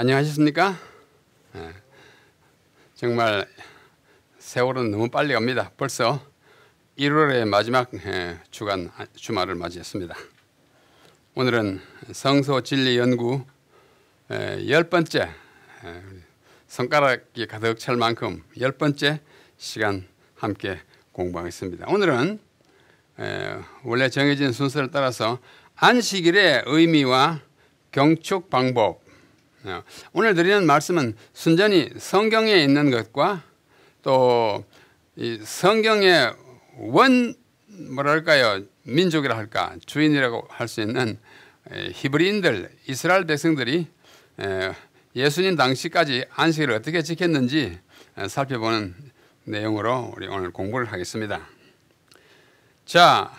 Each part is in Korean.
안녕하셨습니까? 예. 정말 세월은 너무 빨리 갑니다. 벌써 1월의 마지막 예, 주간 아, 주말을 맞이했습니다. 오늘은 성소 진리 연구 예, 열 번째 손가락이 가득 찰 만큼 열 번째 시간 함께 공부하겠습니다. 오늘은 원래 정해진 순서를 따라서 안식일의 의미와 경축 방법 예. 오늘 드리는 말씀은 순전히 성경에 있는 것과 또 성경의 원 뭐랄까요 민족이라 할까 주인이라고 할 수 있는 예, 히브리인들 이스라엘 백성들이 예, 예수님 당시까지 안식을 어떻게 지켰는지 살펴보는 내용으로 우리 오늘 공부를 하겠습니다. 자,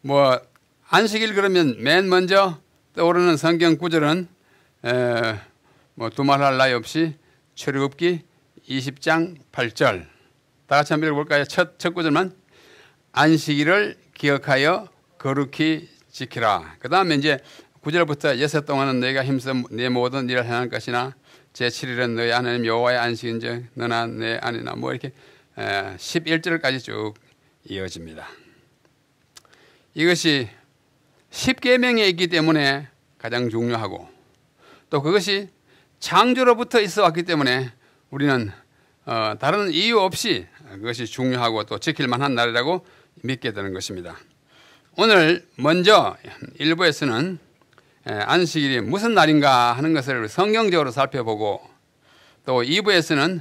뭐 안식일 그러면 맨 먼저 떠오르는 성경 구절은 뭐 두말할 나위 없이 출애굽기 20장 8절. 다 같이 한번 읽어볼까요? 첫, 첫 구절만 안식일을 기억하여 거룩히 지키라. 그 다음에 이제 9절부터 여섯 동안은 너희가 힘써 내 모든 일을 행할 것이나 제7일은 너희 하나님 여호와의 안식인즉 너나 내 아내나 뭐 이렇게 11절까지 쭉 이어집니다. 이것이 10계명에 있기 때문에 가장 중요하고 또 그것이 창조로부터 있어 왔기 때문에 우리는 어, 다른 이유 없이 그것이 중요하고 또 지킬만한 날이라고 믿게 되는 것입니다. 오늘 먼저 일부에서는 안식일이 무슨 날인가 하는 것을 성경적으로 살펴보고 또 2부에서는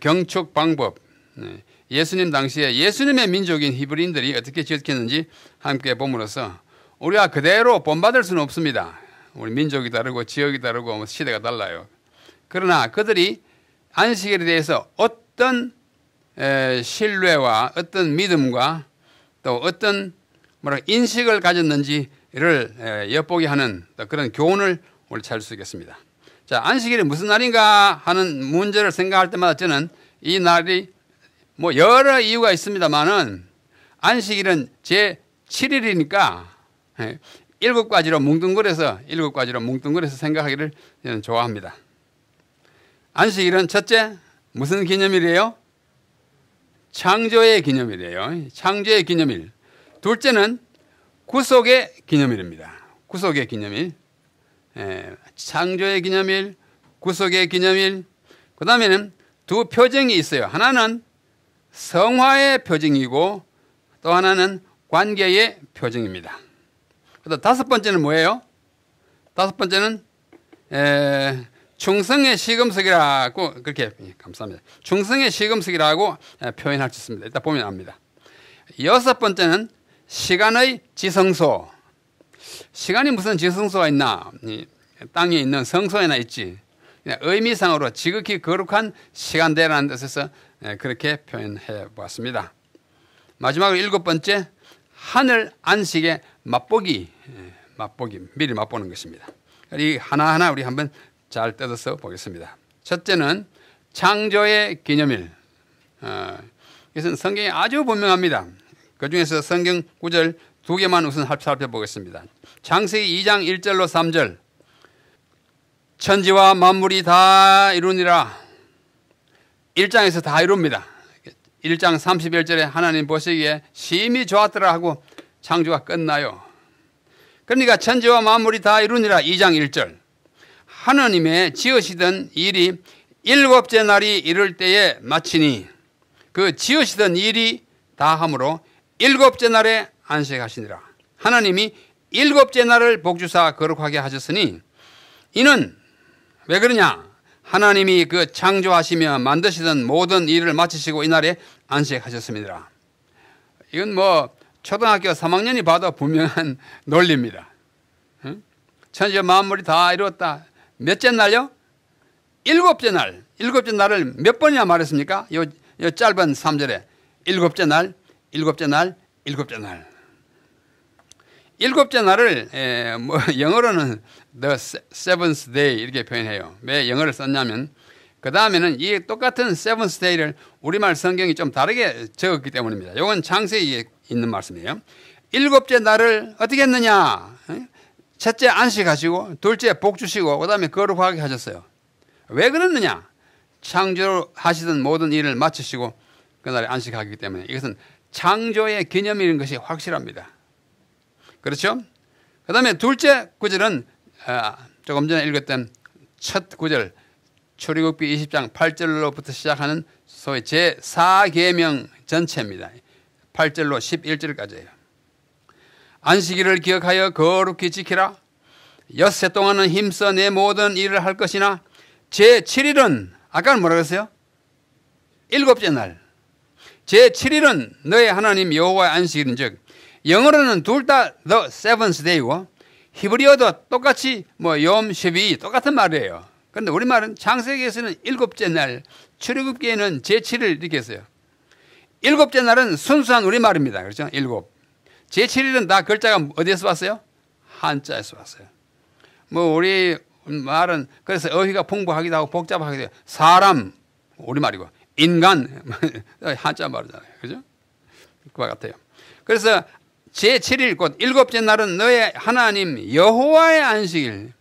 경축 방법, 네, 예수님 당시에 예수님의 민족인 히브리인들이 어떻게 지켰는지 함께 보므로써 우리가 그대로 본받을 수는 없습니다. 우리 민족이 다르고 지역이 다르고 뭐 시대가 달라요. 그러나 그들이 안식일에 대해서 어떤 신뢰와 어떤 믿음과 또 어떤 뭐랄 인식을 가졌는지를 엿보게 하는 그런 교훈을 오늘 찾을 수 있겠습니다. 자, 안식일이 무슨 날인가 하는 문제를 생각할 때마다 저는 이 날이 뭐 여러 이유가 있습니다만은 안식일은 제 7일이니까 예, 일곱 가지로 뭉뚱그려서 일곱 가지로 뭉뚱그려서 생각하기를 저는 좋아합니다. 안식일은 첫째 무슨 기념일이에요? 창조의 기념일이에요. 창조의 기념일. 둘째는 구속의 기념일입니다. 구속의 기념일. 예, 창조의 기념일, 구속의 기념일. 그 다음에는 두 표징이 있어요. 하나는 성화의 표징이고 또 하나는 관계의 표징입니다. 그다음 다섯 번째는 뭐예요? 다섯 번째는 에, 중성의 시금석이라고 그렇게 예, 감사합니다. 중성의 시금석이라고 예, 표현할 수 있습니다. 일단 보면 압니다. 여섯 번째는 시간의 지성소. 시간이 무슨 지성소가 있나? 예, 땅에 있는 성소에나 있지. 의미상으로 지극히 거룩한 시간대라는 뜻에서 예, 그렇게 표현해 보았습니다. 마지막으로 일곱 번째 하늘 안식의 맛보기, 예, 맛보기, 미리 맛보는 것입니다. 이 하나하나 우리 한번 잘 뜯어서 보겠습니다. 첫째는 창조의 기념일. 아, 이것은 성경이 아주 분명합니다. 그 중에서 성경 구절 두 개만 우선 살펴보겠습니다. 창세기 2장 1절로 3절. 천지와 만물이 다 이루니라. 1장에서 다 이룹니다. 1장 31절에 하나님 보시기에 심히 좋았더라 하고 창조가 끝나요. 그러니까 천지와 만물이 다 이루니라 2장 1절. 하느님의 지으시던 일이 일곱째 날이 이를 때에 마치니 그 지으시던 일이 다 함으로 일곱째 날에 안식하시니라. 하나님이 일곱째 날을 복주사 거룩하게 하셨으니 이는 왜 그러냐? 하나님이 그 창조하시며 만드시던 모든 일을 마치시고 이날에 안식하셨습니다. 이건 뭐 초등학교 3학년이 봐도 분명한 논리입니다. 천지의 만물이 다 이루었다. 몇째 날요? 일곱째 날. 일곱째 날을 몇 번이나 말했습니까? 요, 요 짧은 3절에. 일곱째 날, 일곱째 날, 일곱째 날. 일곱째 날을 에, 뭐 영어로는 the seventh day 이렇게 표현해요. 왜 영어를 썼냐면 그 다음에는 이 똑같은 seventh day를 우리말 성경이 좀 다르게 적었기 때문입니다. 이건 창세기 있는 말씀이에요. 일곱째 날을 어떻게 했느냐? 첫째 안식하시고 둘째 복 주시고 그다음에 거룩하게 하셨어요. 왜 그랬느냐? 창조 하시던 모든 일을 마치시고 그날에 안식하기 때문에 이것은 창조의 기념일인 것이 확실합니다. 그렇죠? 그 다음에 둘째 구절은 아, 조금 전에 읽었던 첫 구절 출애굽기 20장 8절로부터 시작하는 소위 제4계명 전체입니다. 8절로 11절까지예요. 안식일을 기억하여 거룩히 지키라. 엿새 동안은 힘써 내 모든 일을 할 것이나 제 7일은 아까는 뭐라 그랬어요? 일곱째 날. 제 7일은 너의 하나님 여호와의 안식일인즉 영어로는 둘 다 the seventh day고 히브리어도 똑같이 뭐염 12 똑같은 말이에요. 그런데 우리말은 창세기에서는 일곱째 날, 출애굽기에는 제 7일 이렇게 했어요. 일곱째 날은 순수한 우리말입니다. 그렇죠? 일곱. 제7일은 다 글자가 어디에서 왔어요? 한자에서 왔어요. 뭐 우리 말은 그래서 어휘가 풍부하기도 하고 복잡하기도 해요. 사람 우리말이고 인간 한자 말이잖아요. 그죠? 그와 같아요. 그래서 제7일 곧 일곱째 날은 너의 하나님 여호와의 안식일.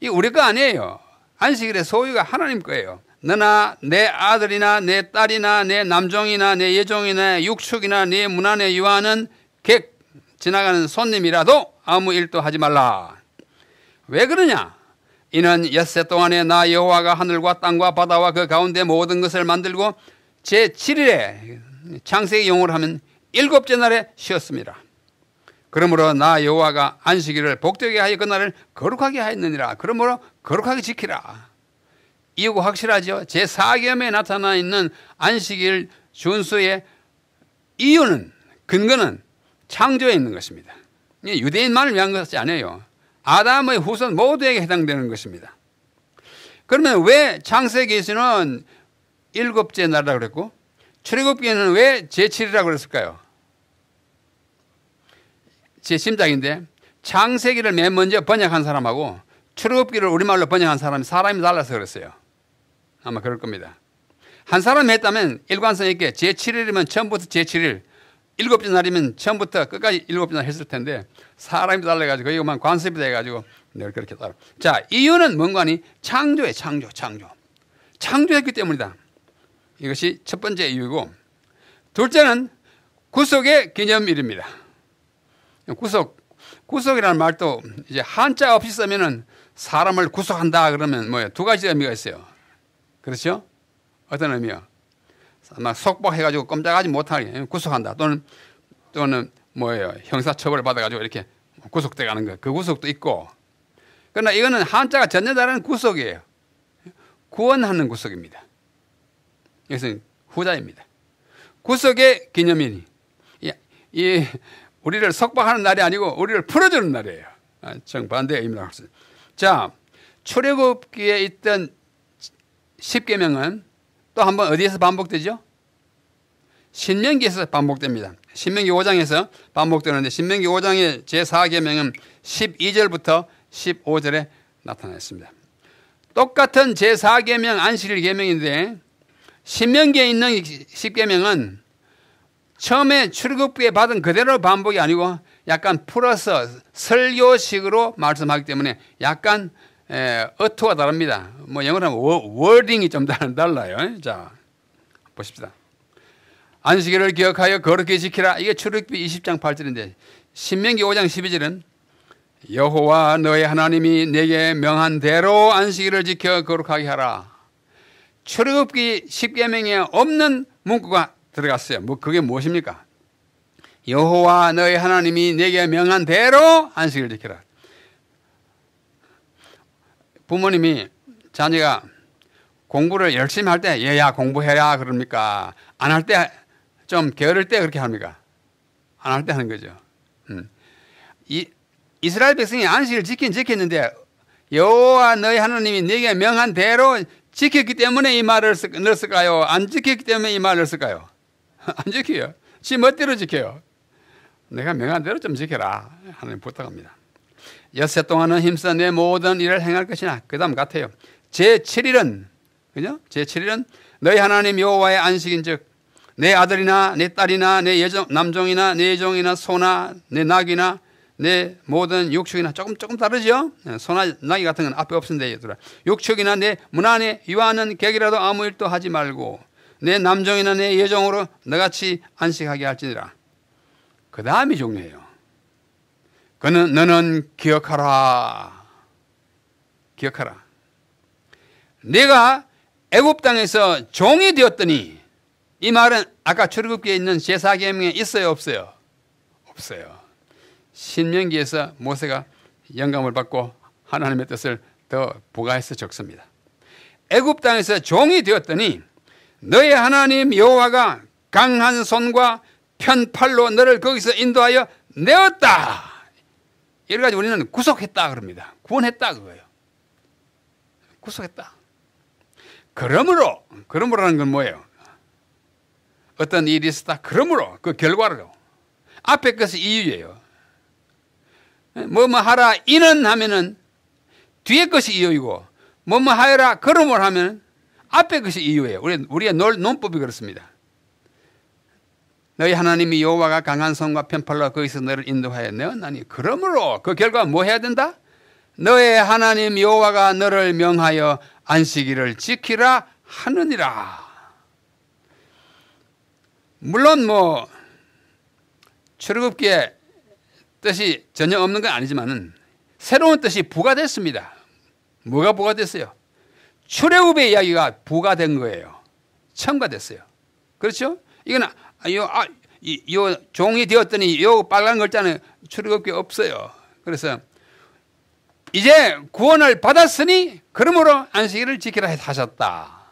이 우리 거 아니에요. 안식일의 소유가 하나님 거예요. 너나 내 아들이나 내 딸이나 내 남종이나 내 예종이나 육축이나 내 문안에 유하는 객 지나가는 손님이라도 아무 일도 하지 말라. 왜 그러냐? 이는 엿새 동안에 나 여호와가 하늘과 땅과 바다와 그 가운데 모든 것을 만들고 제 7일에 창세기 용을 하면 일곱째 날에 쉬었습니다. 그러므로 나 여호와가 안식일을 복되게 하여 그날을 거룩하게 하였느니라. 그러므로 거룩하게 지키라. 이유가 확실하죠. 제4계에 나타나 있는 안식일 준수의 이유는 근거는 창조에 있는 것입니다. 유대인만을 위한 것이 아니에요. 아담의 후손 모두에게 해당되는 것입니다. 그러면 왜 창세기에서는 일곱째 날이라고 그랬고 출애굽기에는 왜 제7이라고 그랬을까요? 제 심장인데 창세기를 맨 먼저 번역한 사람하고 출애굽기를 우리말로 번역한 사람이 사람이 달라서 그랬어요. 아마 그럴 겁니다. 한 사람 했다면 일관성 있게 제7일이면 처음부터 제7일, 일곱째 날이면 처음부터 끝까지 일곱째 날 했을 텐데 사람이 달라가지고 이것만 관습이 돼가지고 늘 그렇게 따라. 자, 이유는 뭔가니 창조의 창조, 창조. 창조했기 때문이다. 이것이 첫 번째 이유고 둘째는 구속의 개념일입니다 구속, 구속이라는 말도 이제 한자 없이 쓰면은 사람을 구속한다 그러면 뭐예두 가지 의미가 있어요. 그렇죠? 어떤 의미요? 아마 속박해가지고 꼼짝하지 못하게 구속한다. 또는, 또는 뭐예요? 형사처벌을 받아가지고 이렇게 구속돼 가는 거. 그 구속도 있고. 그러나 이거는 한자가 전혀 다른 구속이에요. 구원하는 구속입니다. 이것은 후자입니다. 구속의 기념일이. 이, 이 우리를 속박하는 날이 아니고 우리를 풀어주는 날이에요. 아, 정반대의 의미라고 할수 있어요. 자, 출애굽기에 있던 10계명은 또 한번 어디에서 반복되죠? 신명기에서 반복됩니다. 신명기 5장에서 반복되는데 신명기 5장의 제4계명은 12절부터 15절에 나타났습니다. 똑같은 제4계명 안식일 계명인데 신명기에 있는 10계명은 처음에 출국부에 받은 그대로 반복이 아니고 약간 풀어서 설교식으로 말씀하기 때문에 약간 에, 예, 어투가 다릅니다. 뭐 영어로 하면 워, 딩이좀 달라요. 자, 보십시다. 안식일을 기억하여 거룩히 지키라. 이게 출애굽기 20장 8절인데 신명기 5장 12절은 여호와 너의 하나님이 내게 명한 대로 안식일을 지켜 거룩하게 하라. 출애굽기 10계명에 없는 문구가 들어갔어요. 뭐 그게 무엇입니까? 여호와 너의 하나님이 내게 명한 대로 안식일을 지켜라. 부모님이 자녀가 공부를 열심히 할 때 얘야 공부해라 그럽니까? 안 할 때 좀 게으를 때 그렇게 합니까? 안 할 때 하는 거죠. 음. 이 이스라엘 백성이 안식을 지킨 지켰는데 여호와 너희 하나님이 네게 명한 대로 지켰기 때문에 이 말을 넣었을까요? 안 지켰기 때문에 이 말을 넣까요안 지켜요. 지 멋대로 지켜요. 내가 명한 대로 좀 지켜라 하나님 부탁합니다. 여새 동안은 힘써 내 모든 일을 행할 것이나 그 다음 같아요. 제7일은 그죠? 제7일은 너희 하나님 여호와의 안식인즉 내 아들이나 내 딸이나 내 예정, 남종이나 내 예종이나 소나 내 낙이나 내 모든 육축이나 조금 조금 다르죠. 네, 소나 낙이 같은 건 앞에 없는데 얘들아. 육축이나 내 문안에 이와는 객이라도 아무 일도 하지 말고 내 남종이나 내 예종으로 너같이 안식하게 할지니라. 그 다음이 중요해요. 그는 너는 기억하라. 기억하라. 내가 애굽 땅에서 종이 되었더니 이 말은 아까 출애굽기에 있는 제사계명에 있어요, 없어요? 없어요. 신명기에서 모세가 영감을 받고 하나님의 뜻을 더 부가해서 적습니다. 애굽 땅에서 종이 되었더니 너의 하나님 여호와가 강한 손과 편팔로 너를 거기서 인도하여 내었다. 여러 가지 우리는 구속했다 그럽니다. 구원했다 그거예요. 구속했다. 그러므로, 그러므로라는 건 뭐예요? 어떤 일이 있었다. 그러므로, 그 결과로. 앞에 것이 이유예요. 뭐뭐 하라, 이는 하면은 뒤에 것이 이유이고, 뭐뭐 하여라, 그러므로 하면은 앞에 것이 이유예요. 우리, 우리의 논법이 그렇습니다. 너희 하나님이 여호와가 강한 성과 편팔로 거기서 너를 인도하여 내었나니 그러므로 그 결과 뭐 해야 된다? 너의 하나님 여호와가 너를 명하여 안식일을 지키라 하느니라. 물론 뭐 출애굽기에 뜻이 전혀 없는 건 아니지만은 새로운 뜻이 부과됐습니다. 뭐가 부과됐어요? 출애굽의 이야기가 부과된 거예요. 첨가됐어요. 그렇죠? 이건 아, 요, 아, 요 종이 되었더니 요 빨간 글자는 출애굽기 없어요. 그래서 이제 구원을 받았으니 그러므로 안식일을 지키라 하셨다.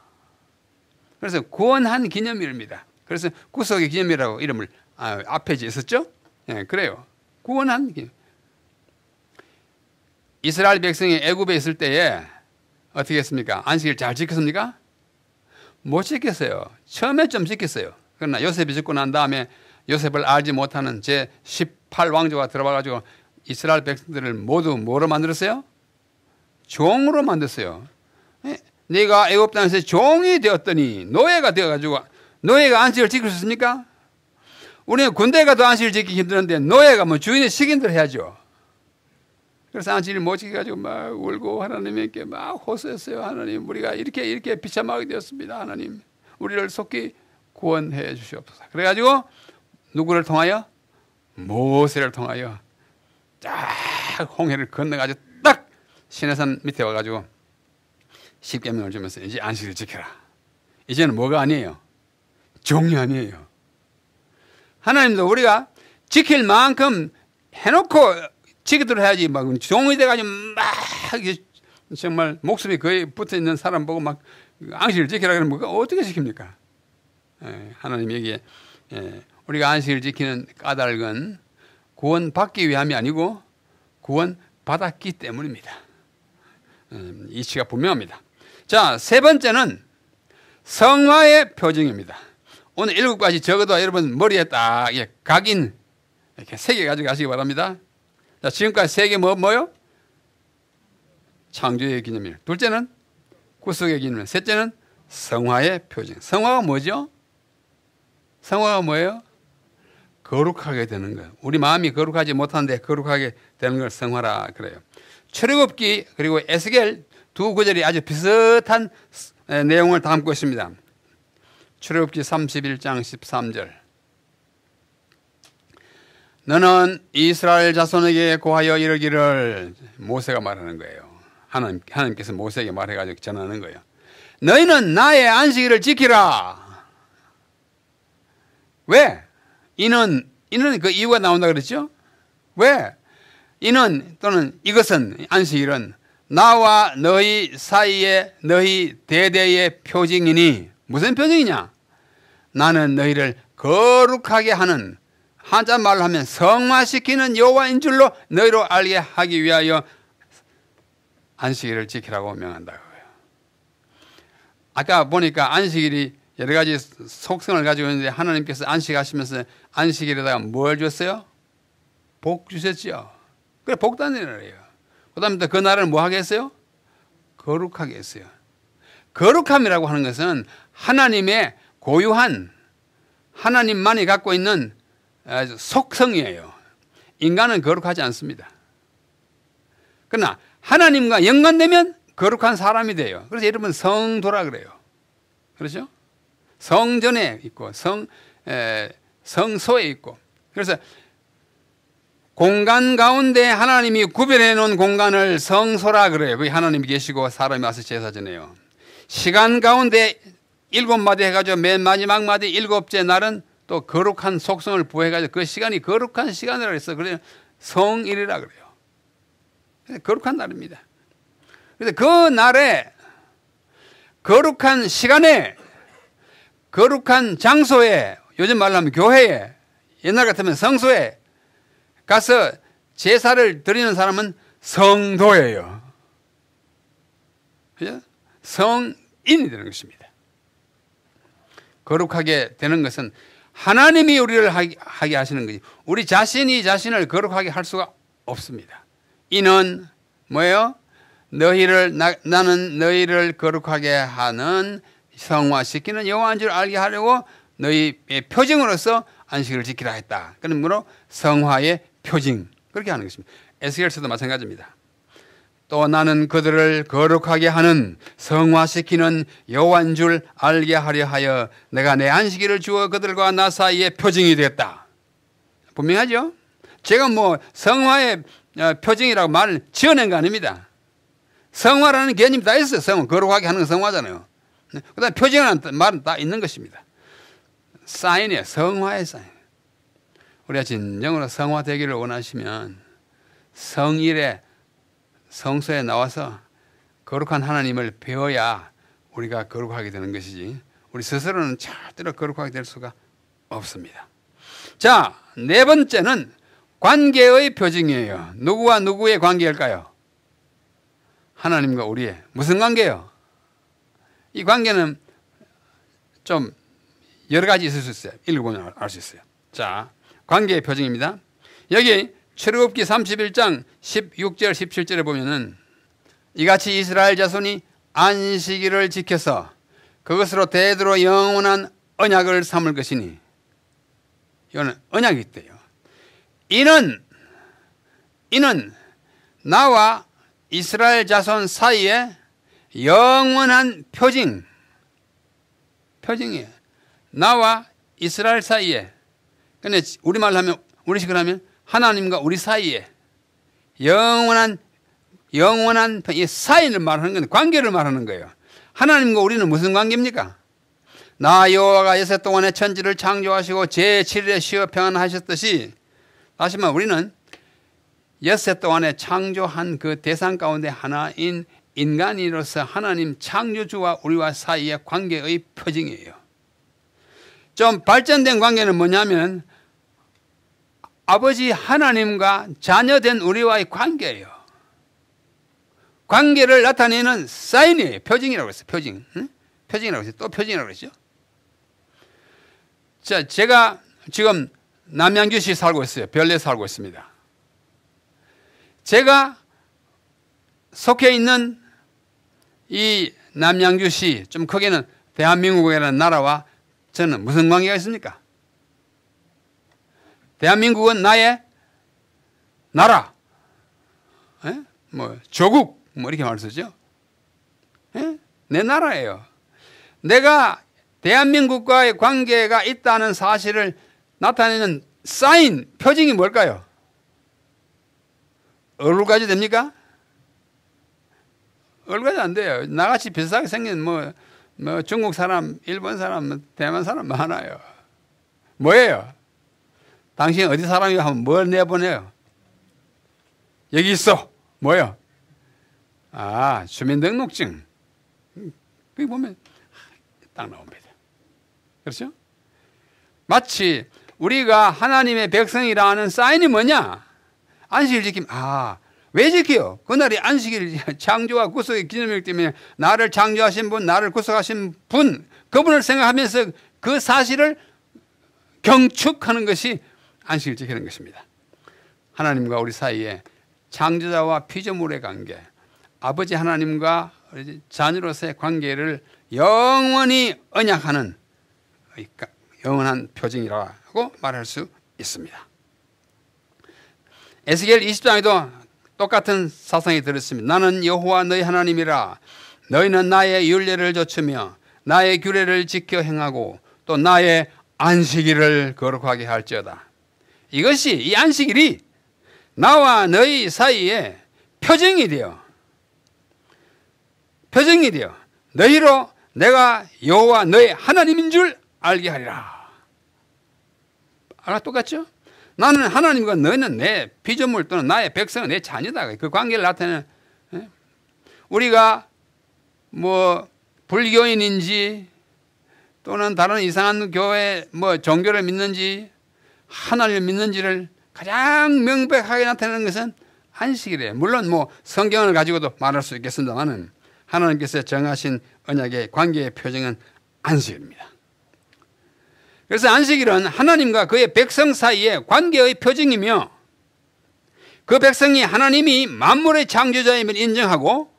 그래서 구원한 기념일입니다. 그래서 구속의 기념이라고 이름을 아, 앞에 지었었죠. 예, 그래요. 구원한 기념. 이스라엘 백성이 애굽에 있을 때에 어떻게 했습니까? 안식일 잘 지켰습니까? 못 지켰어요. 처음에 좀 지켰어요. 그러나 요셉이 죽고 난 다음에 요셉을 알지 못하는 제 18왕조가 들어와 가지고 이스라엘 백성들을 모두 뭐로 만들었어요? 종으로 만들었어요. 예? 네가 애굽 땅에서 종이 되었더니 노예가 되어 가지고 노예가 안식을 지킬 수 있습니까? 우리는 군대 가도 안식을 지키기 힘드는데 노예가 뭐 주인의 시인들 해야죠. 그래서 안식을 못 지켜가지고 막 울고 하나님께 막 호소했어요. 하나님, 우리가 이렇게 이렇게 비참하게 되었습니다. 하나님, 우리를 속히 구원해 주시옵소서. 그래가지고 누구를 통하여? 모세를 통하여 쫙 홍해를 건너가지고 딱 신해산 밑에 와가지고 십계명을 주면서 이제 안식을 지켜라. 이제는 뭐가 아니에요? 종이 아니에요. 하나님도 우리가 지킬 만큼 해놓고 지키도록 해야지 막 종이 돼가지고 막 정말 목숨이 거의 붙어 있는 사람 보고 막 안식을 지키라 그러면 어떻게 지킵니까? 예, 하나님 에게 예, 우리가 안식을 지키는 까닭은 구원 받기 위함이 아니고 구원 받았기 때문입니다. 음, 이치가 분명합니다. 자, 세 번째는 성화의 표징입니다. 오늘 일곱 가지 적어도 여러분 머리에 딱 각인 이렇게 세 개가지 가시기 바랍니다. 자, 지금까지 세 개 뭐, 뭐요? 창조의 기념일. 둘째는 구속의 기념일. 셋째는 성화의 표징. 성화가 뭐죠? 성화가 뭐예요? 거룩하게 되는 거예요. 우리 마음이 거룩하지 못한데 거룩하게 되는 걸 성화라 그래요. 출애굽기 그리고 에스겔 두 구절이 아주 비슷한 내용을 담고 있습니다. 출애굽기 31장 13절. 너는 이스라엘 자손에게 고하여 이르기를 모세가 말하는 거예요. 하나님, 하나님께서 모세에게 말해가지고 전하는 거예요. 너희는 나의 안식일을 지키라. 왜? 이는 이는 그 이유가 나온다 그랬죠? 왜? 이는 또는 이것은 안식일은 나와 너희 사이에 너희 대대의 표징이니 무슨 표징이냐? 나는 너희를 거룩하게 하는 한자 말로 하면 성화시키는 여호와인 줄로 너희로 알게 하기 위하여 안식일을 지키라고 명한다고요. 아까 보니까 안식일이 여러 가지 속성을 가지고 있는데 하나님께서 안식하시면서 안식일에다가 뭘 줬어요? 복 주셨죠. 그래 복단이래요. 그다음에 그 날을 뭐 하게 어요 거룩하게 했어요. 거룩함이라고 하는 것은 하나님의 고유한 하나님만이 갖고 있는 아, 속성이에요. 인간은 거룩하지 않습니다. 그러나 하나님과 연관되면 거룩한 사람이 돼요. 그래서 여러분 성도라 그래요. 그렇죠? 성전에 있고 성 에, 성소에 있고 그래서 공간 가운데 하나님이 구별해 놓은 공간을 성소라 그래요. 그 하나님이 계시고 사람이 와서 제사 지내요. 시간 가운데 일곱 마디 해가지고 맨 마지막 마디 일곱째 날은 또 거룩한 속성을 부여해가지고 그 시간이 거룩한 시간이라고 했어. 그래서 성일이라 그래요. 거룩한 날입니다. 그래서 그 날에 거룩한 시간에 거룩한 장소에 요즘 말로 하면 교회에 옛날 같으면 성소에 가서 제사를 드리는 사람은 성도예요. 성인이 되는 것입니다. 거룩하게 되는 것은 하나님이 우리를 하게 하시는 거지. 우리 자신이 자신을 거룩하게 할 수가 없습니다. 이는 뭐예요? 너희를 나, 나는 너희를 거룩하게 하는 성화시키는 여호와인 줄 알게 하려고 너희의 예, 표징으로서 안식을 지키라 했다. 그러므로 성화의 표징 그렇게 하는 것입니다. 에스겔서도 마찬가지입니다. 또 나는 그들을 거룩하게 하는 성화시키는 여호와인 줄 알게 하려 하여 내가 내 안식일을 주어 그들과 나 사이의 표징이 되었다. 분명하죠? 제가 뭐 성화의 어, 표징이라고 말을 지어낸 거 아닙니다. 성화라는 개념이 다 있어요. 성화 거룩하게 하는 성화잖아요. 네. 그다음 에표징이는 말은 다 있는 것입니다. 사인이에요. 성화의 사인. 우리가 진정으로 성화되기를 원하시면 성일에 성소에 나와서 거룩한 하나님을 배워야 우리가 거룩하게 되는 것이지 우리 스스로는 절대로 거룩하게 될 수가 없습니다. 자, 네 번째는 관계의 표징이에요. 누구와 누구의 관계일까요? 하나님과 우리의 무슨 관계요? 이 관계는 좀 여러 가지 있을 수 있어요. 읽어보면 알 수 있어요. 자, 관계의 표정입니다. 여기 출애굽기 31장 16절 17절에 보면은 이같이 이스라엘 자손이 안식일을 지켜서 그것으로 대대로 영원한 언약을 삼을 것이니 이거는 언약이 있대요. 이는 이는 나와 이스라엘 자손 사이에 영원한 표징, 표징이에요. 나와 이스라엘 사이에, 근데 우리말로 하면, 우리식으로 하면 하나님과 우리 사이에 영원한, 영원한 이 사이를 말하는 건 관계를 말하는 거예요. 하나님과 우리는 무슨 관계입니까? 나 여호와가 여세 동안에 천지를 창조하시고 제7일에 쉬어 평안하셨듯이 다시 말 우리는 여세 동안에 창조한 그 대상 가운데 하나인 인간이로서 하나님 창조주와 우리와 사이의 관계의 표징이에요. 좀 발전된 관계는 뭐냐면 아버지 하나님과 자녀된 우리와의 관계예요. 관계를 나타내는 사인이에요. 표징이라고 했어요. 표징. 응? 표징이라고 했어요. 또 표징이라고 했죠. 자, 제가 지금 남양주시 살고 있어요. 별내 살고 있습니다. 제가 속해 있는 이 남양주시 좀 크게는 대한민국이라는 나라와 저는 무슨 관계가 있습니까? 대한민국은 나의 나라, 에? 예? 뭐 조국 뭐 이렇게 말 쓰죠. 예? 내 나라예요. 내가 대한민국과의 관계가 있다는 사실을 나타내는 사인 표징이 뭘까요? 얼굴까지 됩니까? 얼마도 안 돼요. 나같이 비슷하게 생긴 뭐, 뭐 중국 사람, 일본 사람, 뭐 대만 사람 많아요. 뭐 뭐예요? 당신 어디 사람이고 하면 뭘 내보내요? 여기 있어. 뭐요? 아, 주민등록증. 그기 보면 딱 나옵니다. 그렇죠? 마치 우리가 하나님의 백성이라는 사인이 뭐냐? 안식일 지킴. 아, 왜 지켜요? 그날이 안식일 창조와 구속의 기념일 때문에 나를 창조하신 분, 나를 구속하신 분, 그분을 생각하면서 그 사실을 경축하는 것이 안식일 지키는 것입니다. 하나님과 우리 사이에 창조자와 피조물의 관계, 아버지 하나님과 자녀로서의 관계를 영원히 언약하는 영원한 표징이라고 말할 수 있습니다. 에스겔 20장에도 똑같은 사상이 들었습니다. 나는 여호와 너희 하나님이라 너희는 나의 윤례를 좇으며 나의 규례를 지켜 행하고 또 나의 안식일을 거룩하게 할지어다. 이것이 이 안식일이 나와 너희 사이에 표정이 되어 표정이 되어 너희로 내가 여호와 너의 하나님인 줄 알게 하리라. 아 똑같죠? 나는 하나님과 너는 내 피조물 또는 나의 백성은 내 자녀다. 그 관계를 나타내는 예? 우리가 뭐 불교인인지 또는 다른 이상한 교회 뭐 종교를 믿는지 하나님을 믿는지를 가장 명백하게 나타내는 것은 안식일에 물론 뭐 성경을 가지고도 말할 수 있겠습니다만은 하나님께서 정하신 언약의 관계의 표정은 안식입니다 그래서 안식일은 하나님과 그의 백성 사이의 관계의 표징이며 그 백성이 하나님이 만물의 창조자임을 인정하고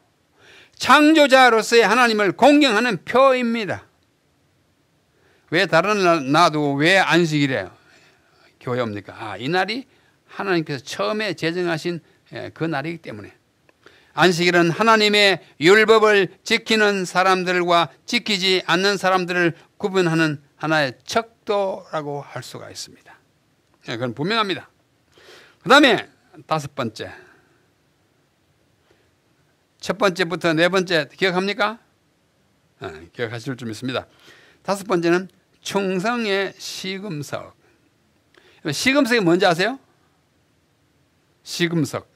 창조자로서의 하나님을 공경하는 표입니다. 왜 다른 나도 왜 안식일에 교회 옵니까? 아, 이 날이 하나님께서 처음에 제정하신 예, 그 날이기 때문에 안식일은 하나님의 율법을 지키는 사람들과 지키지 않는 사람들을 구분하는 하나의 척도라고 할 수가 있습니다. 예, 그건 분명합니다. 그 다음에 다섯 번째. 첫 번째부터 네 번째 기억합니까? 예, 기억하실 줄 믿습니다. 다섯 번째는 충성의 시금석. 시금석이 뭔지 아세요? 시금석.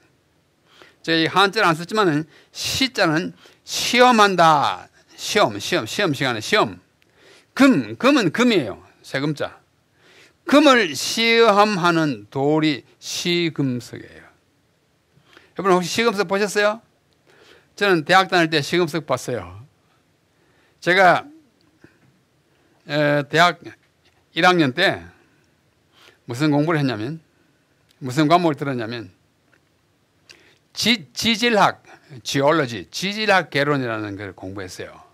저희 한자를 안썼지만 시자는 시험한다. 시험, 시험, 시험 시간에 시험. 금, 금은 금이에요. 세금자. 금을 시험하는 돌이 시금석이에요. 여러분 혹시 시금석 보셨어요? 저는 대학 다닐 때 시금석 봤어요. 제가 대학 1학년 때 무슨 공부를 했냐면 무슨 과목을 들었냐면 지, 지질학, 지올로지, 지질학 개론이라는 걸 공부했어요.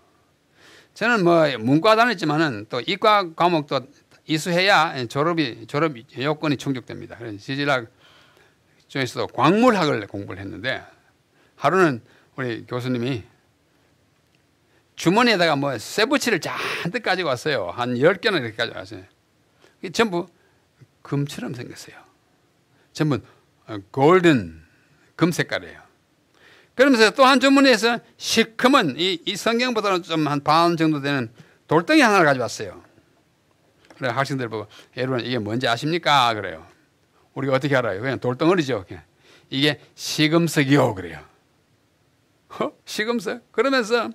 저는 뭐 문과 다녔지만은 또 이과 과목도 이수해야 졸업이 졸업 요건이 충족됩니다. 그래서 지질학 중에서도 광물학을 공부를 했는데 하루는 우리 교수님이 주머니에다가 뭐 쇠붙이를 잔뜩 가지고 왔어요. 한 열개는 이렇게 가지고 왔어요. 전부 금처럼 생겼어요. 전부 어, 골든 금색깔이에요. 그러면서 또 한주문에서 시큼은 이, 이 성경보다는 좀 한 반 정도 되는 돌덩이 하나를 가져왔어요. 그래 학생들 보고 여러분 이게 뭔지 아십니까? 그래요. 우리가 어떻게 알아요? 그냥 돌덩어리죠. 그냥. 이게 시금석이요. 그래요. 어? 시금석? 그러면서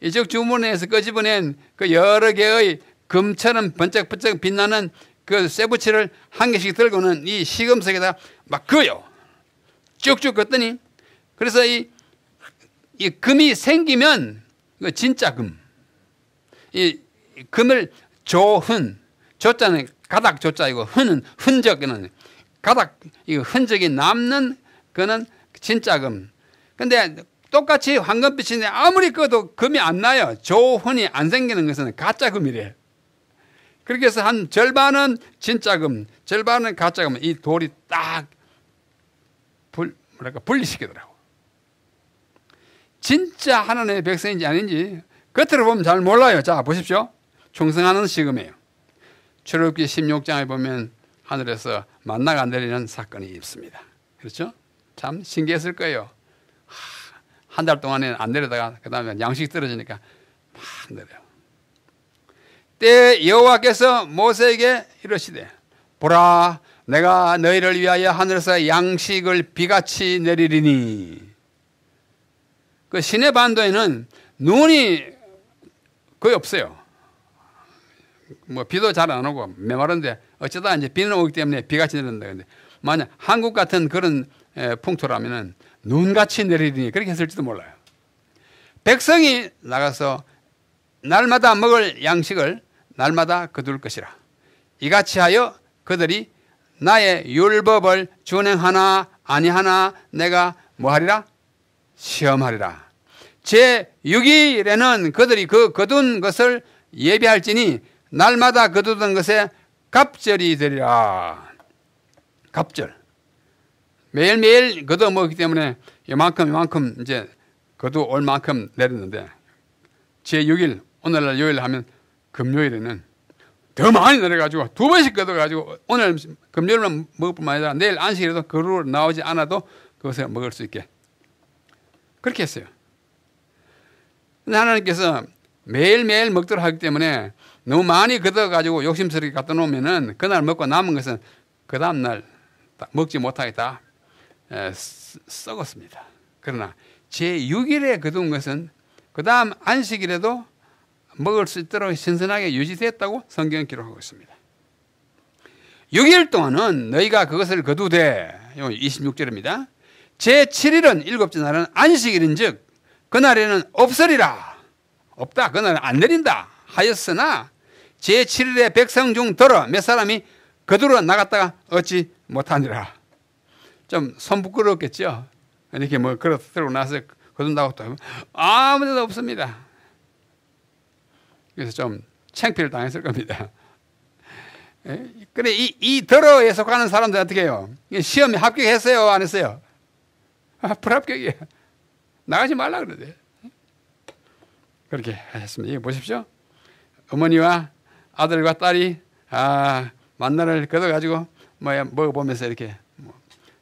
이쪽 주문에서 끄집어낸 그 여러 개의 금처럼 번쩍번쩍 빛나는 그 쇠붙이를 한 개씩 들고는 이 시금석에다 막 그어요. 쭉쭉 걷더니 그래서 이이 금이 생기면 이 진짜 금. 이 금을 조흔 조자는 가닥 조자 이고 흔은 흔적이는 가닥 이 흔적이 남는 그는 진짜 금. 근데 똑같이 황금빛인데 아무리 꺼도 금이 안 나요. 조흔이 안 생기는 것은 가짜 금이래. 그렇게 해서 한 절반은 진짜 금, 절반은 가짜 금. 이 돌이 딱 불, 뭐랄까 분리시키더라고. 진짜 하나님의 백성인지 아닌지 겉으로 보면 잘 몰라요. 자, 보십시오. 충성하는 시금이에요. 출애굽기 16장에 보면 하늘에서 만나가 내리는 사건이 있습니다. 그렇죠? 참 신기했을 거예요. 한 달 동안에는 안 내려다가 그 다음에 양식 떨어지니까 막 내려요. 때 여호와께서 모세에게 이러시되 보라 내가 너희를 위하여 하늘에서 양식을 비같이 내리리니 그 시내 반도에는 눈이 거의 없어요. 뭐 비도 잘 안 오고 메마른데 어쩌다 이제 비는 오기 때문에 비같이 내린다. 근데 만약 한국 같은 그런 풍토라면은 눈같이 내리니 그렇게 했을지도 몰라요. 백성이 나가서 날마다 먹을 양식을 날마다 거둘 것이라. 이같이 하여 그들이 나의 율법을 준행하나 아니하나 내가 뭐하리라? 시험하리라. 제6일에는 그들이 그 거둔 것을 예비할지니 날마다 거두던 것에 갑절이 되리라. 갑절. 매일매일 거둬 먹기 때문에 이만큼 이만큼 이제 거두 올 만큼 내렸는데 제6일 오늘날 요일 하면 금요일에는 더 많이 내려가지고 두 번씩 거둬가지고 오늘 금요일만 먹을 뿐만 아니라 내일 안식일에도 거루로 나오지 않아도 그것에 먹을 수 있게 그렇게 했어요. 근데 하나님께서 매일매일 먹도록 하기 때문에 너무 많이 걷어가지고 욕심스럽게 갖다 놓으면은 그날 먹고 남은 것은 그 다음날 먹지 못하겠다. 에, 썩었습니다. 그러나 제6일에 거둔 것은 그 다음 안식일에도 먹을 수 있도록 신선하게 유지됐다고 성경은 기록하고 있습니다. 6일 동안은 너희가 그것을 거두되, 26절입니다. 제7일은 일곱째 날은 안식일인 즉, 그날에는 없으리라. 없다. 그날은 안 내린다. 하였으나 제7일에 백성 중 들어 몇 사람이 그두로 나갔다가 얻지 못하니라. 좀 손부끄럽겠죠. 이렇게 뭐그어 들고 나서 거둔다고 또 하면 아무 데도 없습니다. 그래서 좀 창피를 당했을 겁니다. 예? 그래 이, 이 더러에 속하는 사람들 어떻게 해요? 시험에 합격했어요? 안 했어요? 아, 불합격이에요. 나가지 말라 그러대. 그렇게 하셨습니다. 이거 보십시오. 어머니와 아들과 딸이 아 만나를 걷어 가지고 뭐 먹어보면서 이렇게 뭐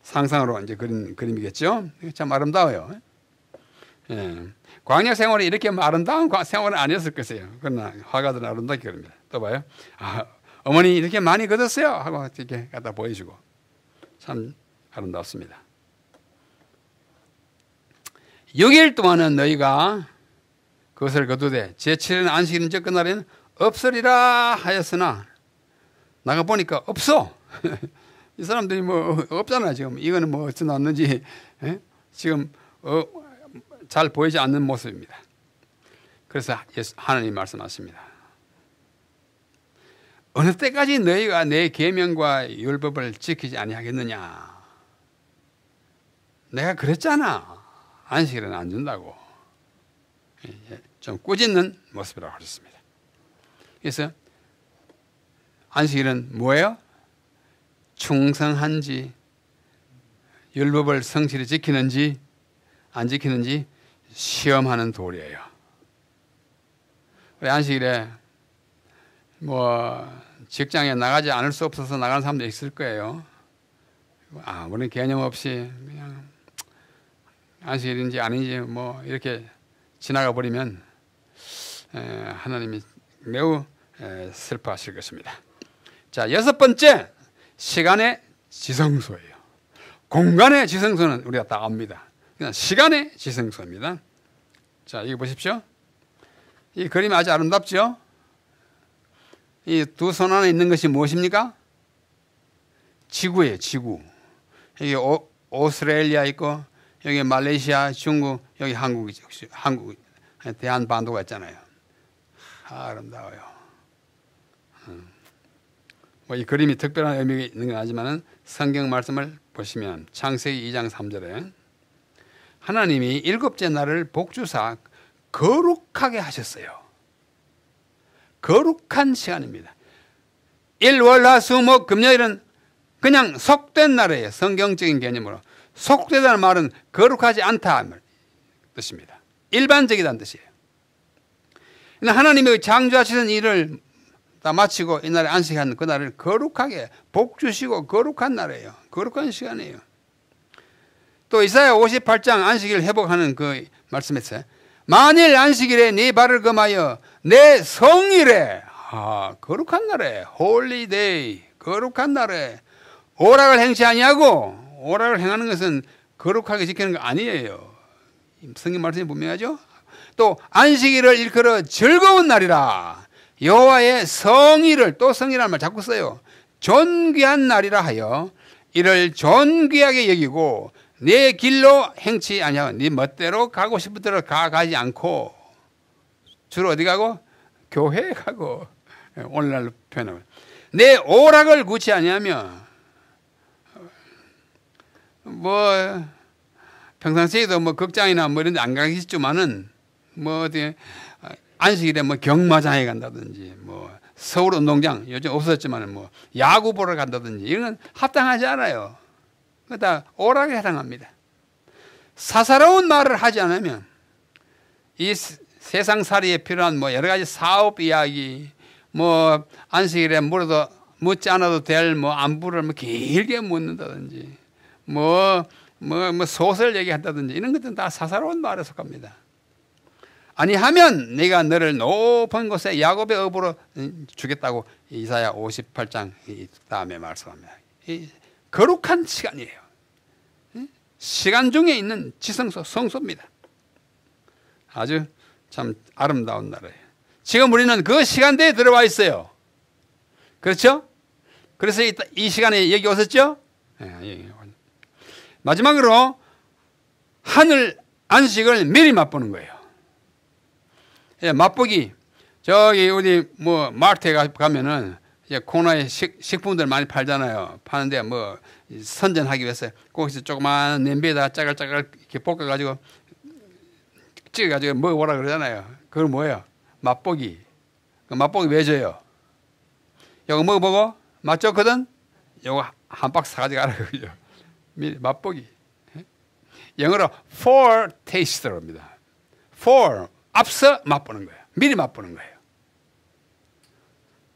상상으로 이제 그린 그림이겠죠. 참 아름다워요. 예. 광야 생활이 이렇게 뭐 아름다운 생활은 아니었을 것이에요. 그러나 화가들은 아름답게 그립니다. 또 봐요. 아, 어머니 이렇게 많이 걷었어요 하고 이렇게 갖다 보여주고 참 아름답습니다. 6일 동안은 너희가 그것을 거두되 제7일 안식일은 적 끝날에는 없으리라 하였으나 나가 보니까 없어. 이 사람들이 뭐 없잖아 지금 이거는 뭐 어찌 났는지 에? 예? 지금 어, 잘 보이지 않는 모습입니다. 그래서 예수, 하나님 말씀하십니다. 어느 때까지 너희가 내 계명과 율법을 지키지 아니하겠느냐? 내가 그랬잖아. 안식일은 안 준다고 좀 꾸짖는 모습이라고 하셨습니다. 그래서 안식일은 뭐예요? 충성한지 율법을 성실히 지키는지 안 지키는지 시험하는 도리예요. 우리 안식일에 뭐 직장에 나가지 않을 수 없어서 나가는 사람도 있을 거예요. 아무런 개념 없이 그냥 안식일인지 아닌지 뭐 이렇게 지나가 버리면 하나님이 매우 슬퍼하실 것입니다. 자 여섯 번째 시간의 지성소예요. 공간의 지성소는 우리가 다 압니다. 그냥 시간의 지성소입니다. 자 이거 보십시오. 이 그림 아주 아름답죠? 이 두 손 안에 있는 것이 무엇입니까? 지구예요, 지구. 이게 오스트레일리아 있고 여기 말레이시아, 중국, 여기 한국이죠. 한국, 대한반도가 있잖아요. 아, 름다워요 음. 뭐이 그림이 특별한 의미가 있는 건 아니지만은 성경 말씀을 보시면 창세기 2장 3절에 하나님이 일곱째 날을 복주사 거룩하게 하셨어요. 거룩한 시간입니다. 일월화수목금요일은 그냥 속된 날이에요. 성경적인 개념으로 속되다는 말은 거룩하지 않다 뜻입니다. 일반적이다는 뜻이에요. 하나님의 창조하시는 일을 다 마치고 이날에 안식한 그날을 거룩하게 복 주시고 거룩한 날이에요. 거룩한 시간이에요. 또 이사야 58장 안식일 회복하는 그 말씀에서 만일 안식일에 네 발을 금하여 내 성일에 아, 거룩한 날에 홀리데이 거룩한 날에 오락을 행치 아니고 오락을 행하는 것은 거룩하게 지키는 거 아니에요. 성경 말씀이 분명하죠. 또 안식일을 일컬어 즐거운 날이라 여호와의 성의를 또 성의란 말 자꾸 써요. 존귀한 날이라 하여 이를 존귀하게 여기고 내 길로 행치 아니하고 네 멋대로 가고 싶은 대로 가 가지 않고 주로 어디 가고 교회 가고 예, 오늘날 표현하면 내 오락을 구치 아니하며 뭐 평상시에도 뭐 극장이나 뭐 이런 데 안 가시지만은 뭐 어디 안식일에 뭐 경마장에 간다든지 뭐 서울 운동장 요즘 없었지만 은뭐 야구 보러 간다든지 이런 건 합당하지 않아요. 그다 오락에 해당합니다. 사사로운 말을 하지 않으면 이 세상 살이에 필요한 뭐 여러 가지 사업 이야기 뭐 안식일에 물어도 묻지 않아도 될뭐 안부를 뭐 길게 묻는다든지 뭐, 뭐, 뭐 소설 얘기한다든지 이런 것들은 다 사사로운 말에 속합니다. 아니하면 내가 너를 높은 곳에 야곱의 업으로 음, 주겠다고 이사야 58장 다음에 말씀합니다. 거룩한 시간이에요. 시간 중에 있는 지성소 성소입니다. 아주 참 아름다운 나라예요. 지금 우리는 그 시간대에 들어와 있어요. 그렇죠? 그래서 이, 시간에 여기 오셨죠? 예, 예, 예. 마지막으로 하늘 안식을 미리 맛보는 거예요. 예, 맛보기. 저기 우리 뭐 마트에 가면은 이제 코너에 식, 식품들 많이 팔잖아요. 파는데 뭐 선전하기 위해서 거기서 조그만 냄비에다 짜글짜글 이렇게 볶아가지고 찍어가지고 먹어보라 그러잖아요. 그걸 뭐예요? 맛보기. 그 맛보기 왜 줘요? 이거 먹어보고 맛 좋거든? 이거 한 박스 사가지고 가라 그러죠. 맛보기. 영어로 for taste입니다. for 앞서 맛보는 거예요. 미리 맛보는 거예요.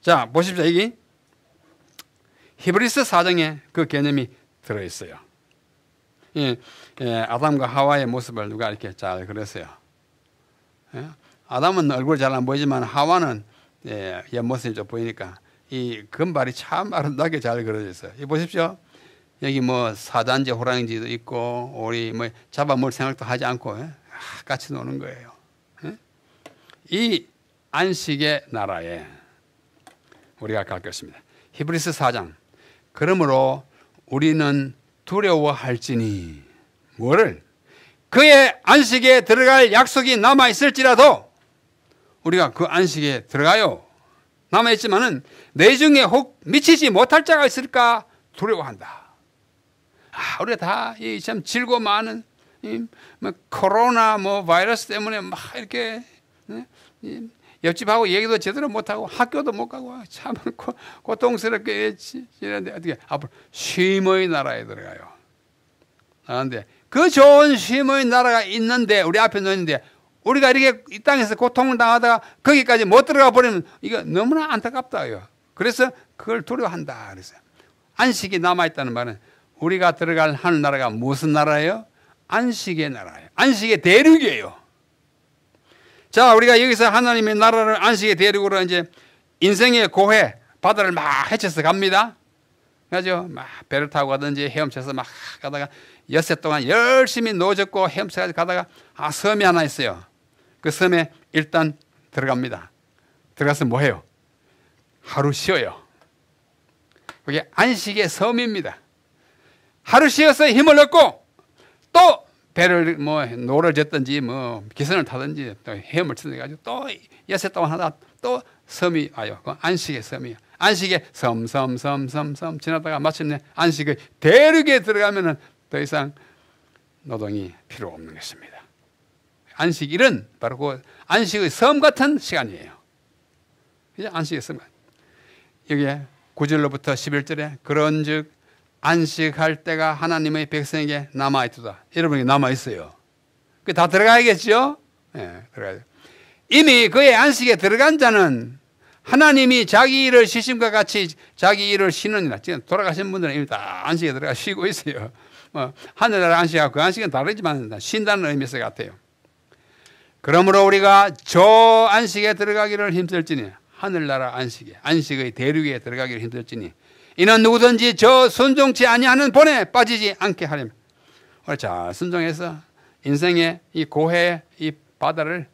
자, 보십시오. 여기 히브리스 사정에 그 개념이 들어 있어요. 예, 예, 아담과 하와의 모습을 누가 이렇게 잘 그렸어요. 예? 아담은 얼굴 잘 안 보이지만 하와는 예, 옆모습이 좀 보이니까 이 금발이 참 아름답게 잘 그려져 있어요. 이 보십시오. 여기 뭐 사단지 호랑이지도 있고 우리뭐 잡아먹을 생각도 하지 않고 예? 같이 노는 거예요. 예? 이 안식의 나라에 우리가 갈 것입니다. 히브리스 4장. 그러므로 우리는 두려워할지니 뭐를 그의 안식에 들어갈 약속이 남아 있을지라도 우리가 그 안식에 들어가요. 남아 있지만은 내 중에 혹 미치지 못할 자가 있을까 두려워한다. 우리가 다이 참 즐거 많은 이, 뭐 코로나 뭐 바이러스 때문에 막 이렇게 네? 옆집하고 얘기도 제대로 못하고 학교도 못 가고 참 고, 고통스럽게 지내는데 어떻게 앞으로 쉼의 나라에 들어가요. 그런데 아, 그 좋은 쉼의 나라가 있는데 우리 앞에 놓는데 우리가 이렇게 이 땅에서 고통을 당하다가 거기까지 못 들어가 버리면 이거 너무나 안타깝다요. 그래서 그걸 두려워한다. 그래서 안식이 남아 있다는 말은 우리가 들어갈 하늘나라가 무슨 나라예요? 안식의 나라예요. 안식의 대륙이에요. 자, 우리가 여기서 하나님의 나라를 안식의 대륙으로 이제 인생의 고해, 바다를 막 헤쳐서 갑니다. 그죠? 막 배를 타고 가든지 헤엄쳐서 막 가다가 엿새 동안 열심히 노졌고 헤엄쳐서 가다가 아, 섬이 하나 있어요. 그 섬에 일단 들어갑니다. 들어가서 뭐 해요? 하루 쉬어요. 그게 안식의 섬입니다. 하루쉬어서 힘을 얻고 또 배를 뭐 노를 쟀든지 뭐 기선을 타든지 또 헤엄을 치든지 가지고 또 여섯 동안 하다 또 섬이 아요 그 안식의 섬이 안식의 섬섬섬섬섬 지나다가 마침내 안식의 대륙에 들어가면은 더 이상 노동이 필요 없는 것입니다. 안식일은 바로 그 안식의 섬 같은 시간이에요. 이제 안식의 섬. 여기에 9절로부터 11절에 그런즉 안식할 때가 하나님의 백성에게 남아있도다. 여러분이 남아있어요. 그 다 들어가야겠죠? 네, 예, 들어가야 이미 그의 안식에 들어간 자는 하나님이 자기 일을 쉬심과 같이 자기 일을 쉬느니라. 지금 돌아가신 분들은 이미 다 안식에 들어가 쉬고 있어요. 뭐, 하늘나라 안식하고 그 안식은 다르지만 쉰다는 의미에서 같아요. 그러므로 우리가 저 안식에 들어가기를 힘들지니 하늘나라 안식에 안식의 대륙에 들어가기를 힘들지니 이는 누구든지 저 순종치 아니하는 본에 빠지지 않게 하려면 오잘 순종해서 인생의 이 고해 이 바다를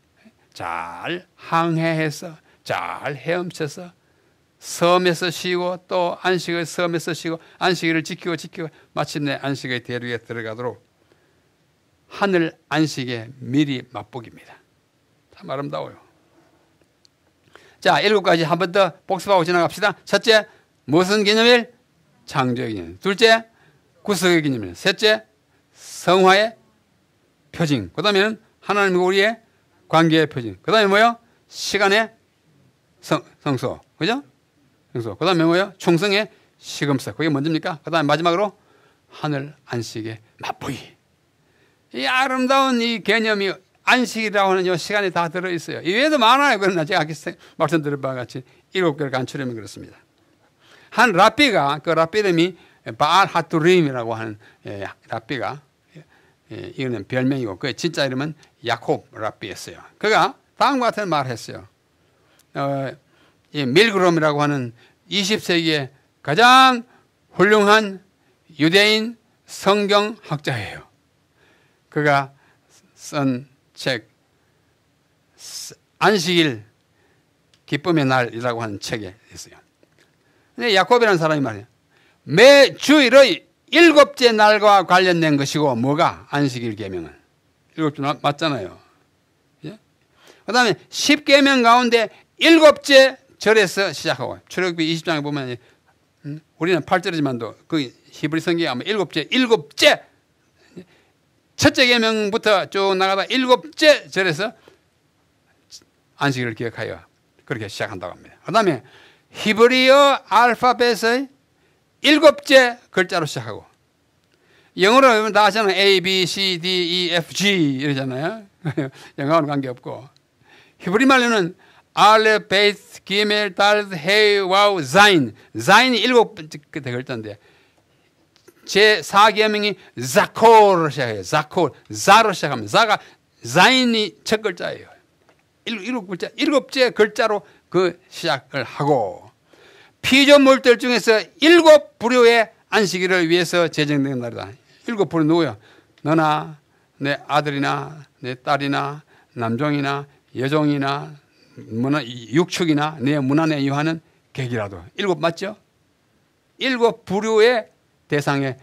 잘 항해해서 잘 헤엄쳐서 섬에서 쉬고 또 안식을 섬에서 쉬고 안식일을 지키고 지키고 마침내 안식의 대륙에 들어가도록 하늘 안식에 미리 맛보기입니다. 참 아름다워요. 자, 일곱 가지 한 번 더 복습하고 지나갑시다. 첫째, 무슨 기념일? 창조의 기념일. 둘째, 구속의 기념일. 셋째, 성화의 표징. 그 다음에는 하나님과 우리의 관계의 표징. 그 다음에 뭐요? 시간의 성, 성소. 그죠? 성소. 그 다음에 뭐요? 충성의 시금석. 그게 뭔지입니까? 그 다음에 마지막으로 하늘 안식의 맛보이. 이 아름다운 이 개념이 안식이라고 하는 요 시간이 다 들어있어요. 이 외에도 많아요. 그러나 제가 아까 말씀드린 바와 같이 일곱 개를 간추리면 그렇습니다. 한 라비가 그 라비름이 바알 하투림이라고 하는 예, 라비가 예, 이거는 별명이고 그의 진짜 이름은 야콥 라비였어요. 그가 다음과 같은 말을 했어요. 어, 예, 밀그롬이라고 하는 20세기에 가장 훌륭한 유대인 성경 학자예요. 그가 쓴 책 안식일 기쁨의 날이라고 하는 책에 있어요. 근데 야곱이라는 사람이 말이야. 매 주일의 일곱째 날과 관련된 것이고 뭐가 안식일 계명은 일곱째 날 맞잖아요. 예? 그다음에 십계명 가운데 일곱째 절에서 시작하고 출애굽기 20장에 보면 음, 우리는 8절이지만도 그 히브리 성경에 아마 일곱째 일곱째 첫째 계명부터 쭉 나가다 일곱째 절에서 안식일을 기억하여 그렇게 시작한다고 합니다. 그다음에 히브리어 알파벳의 일곱째 글자로 시작하고 영어로 하면 다 아시는 A, B, C, D, E, F, G 이러잖아요. 영어와는 관계없고 히브리말로는 알레, 베이스, 기멜, 달스, 헤이, 와우, 자인 자인이 일곱 번째 글자인데 제4계명이 자코로 시작해요. 자코, 자로 시작합니 자가 자인이 첫 글자예요. 일, 일곱 글자, 일곱째 글자로 그 시작을 하고 피조물들 중에서 일곱 부류의 안식일을 위해서 제정된 날이다. 일곱 부류 누구야? 너나 내 아들이나 내 딸이나 남종이나 여종이나 문화, 육축이나 내 문안에 유하는계기라도 일곱 맞죠? 일곱 부류의 대상에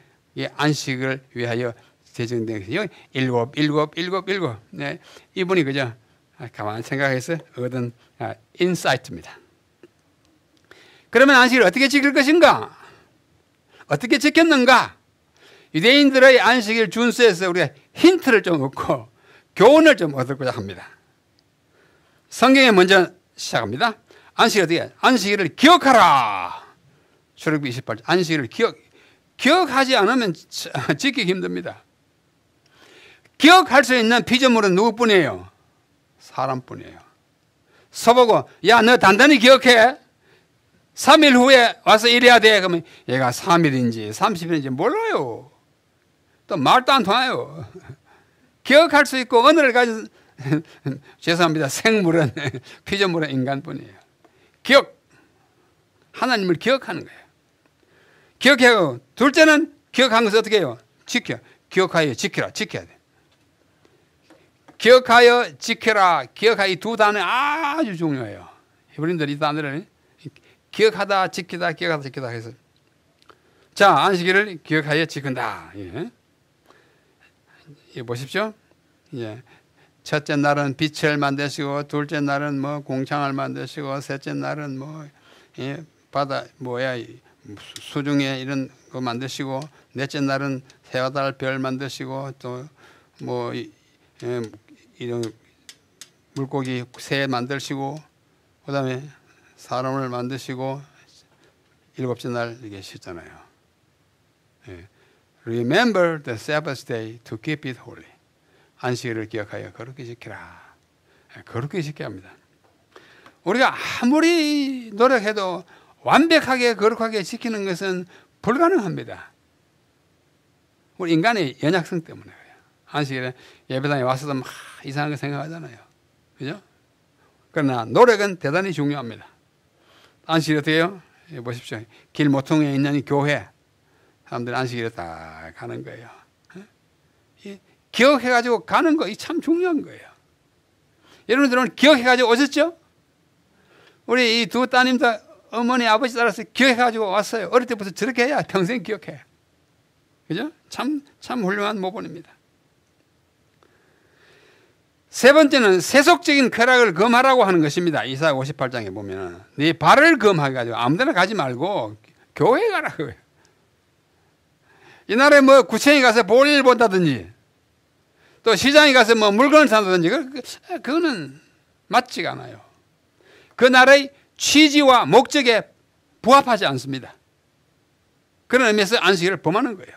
안식을 위하여 제정된 것이요. 일곱, 일곱, 일곱, 일곱. 네. 이분이 그저 가만 생각해서 얻은 인사이트입니다. 아, 그러면 안식일 어떻게 지킬 것인가? 어떻게 지켰는가? 유대인들의 안식일 준수에서 우리가 힌트를 좀 얻고 교훈을 좀 얻고자 합니다. 성경에 먼저 시작합니다. 안식일 어떻게? 안식일을 기억하라. 출애굽기 2 8 안식일을 기억 기억하지 않으면 지키기 힘듭니다. 기억할 수 있는 피조물은 누구뿐이에요? 사람뿐이에요. 서보고 야 너 단단히 기억해. 3일 후에 와서 일해야 돼. 그러면 얘가 3일인지 30일인지 몰라요. 또 말도 안 통해요. 기억할 수 있고 언어를 가진 죄송합니다. 생물은 피조물은 인간뿐이에요. 기억 하나님을 기억하는 거예요. 기억해요. 둘째는 기억한 것을 어떻게 해요? 지켜. 기억하여 지켜라 지켜야 돼. 기억하여 지켜라. 기억하여 이두 단어 아주 중요해요. 히브리인들 이 단어를 기억하다, 지키다, 기억하다, 지키다 해서 자 안식일을 기억하여 지킨다. 예. 예, 보십시오. 예. 첫째 날은 빛을 만드시고 둘째 날은 뭐 공창을 만드시고 셋째 날은 뭐 예, 바다 뭐야 수중에 이런 거 만드시고 넷째 날은 해와 달 별 만드시고 또뭐 예, 이런 물고기 새 만드시고 그다음에 사람을 만드시고 일곱째 날 이게 쉬잖아요. 예. Remember the Sabbath day to keep it holy. 안식일을 기억하여 거룩히 지키라. 예, 거룩히 지켜야 합니다. 우리가 아무리 노력해도 완벽하게 거룩하게 지키는 것은 불가능합니다. 우리 인간의 연약성 때문에. 안식일에 예배당에 와서도 막 이상하게 생각하잖아요. 그죠? 그러나 노력은 대단히 중요합니다. 안식일 어떻게 해요? 보십시오. 길 모퉁이에 있는 교회. 사람들이 안식일에 딱 가는 거예요. 기억해가지고 가는 거, 이 참 중요한 거예요. 여러분들은 기억해가지고 오셨죠? 우리 이 두 따님도 어머니, 아버지 따라서 기억해가지고 왔어요. 어릴 때부터 저렇게 해야 평생 기억해. 그죠? 참, 참 훌륭한 모본입니다. 세 번째는 세속적인 쾌락을 금하라고 하는 것입니다. 이사 58장에 보면 네 발을 금하게 하죠. 아무데나 가지 말고 교회 가라고요. 이라에뭐 구청에 가서 볼 일 본다든지 또 시장에 가서 뭐 물건을 산다든지 그, 그 거는 맞지가 않아요. 그 나라의 취지와 목적에 부합하지 않습니다. 그런 의미에서 안식일을 범하는 거예요.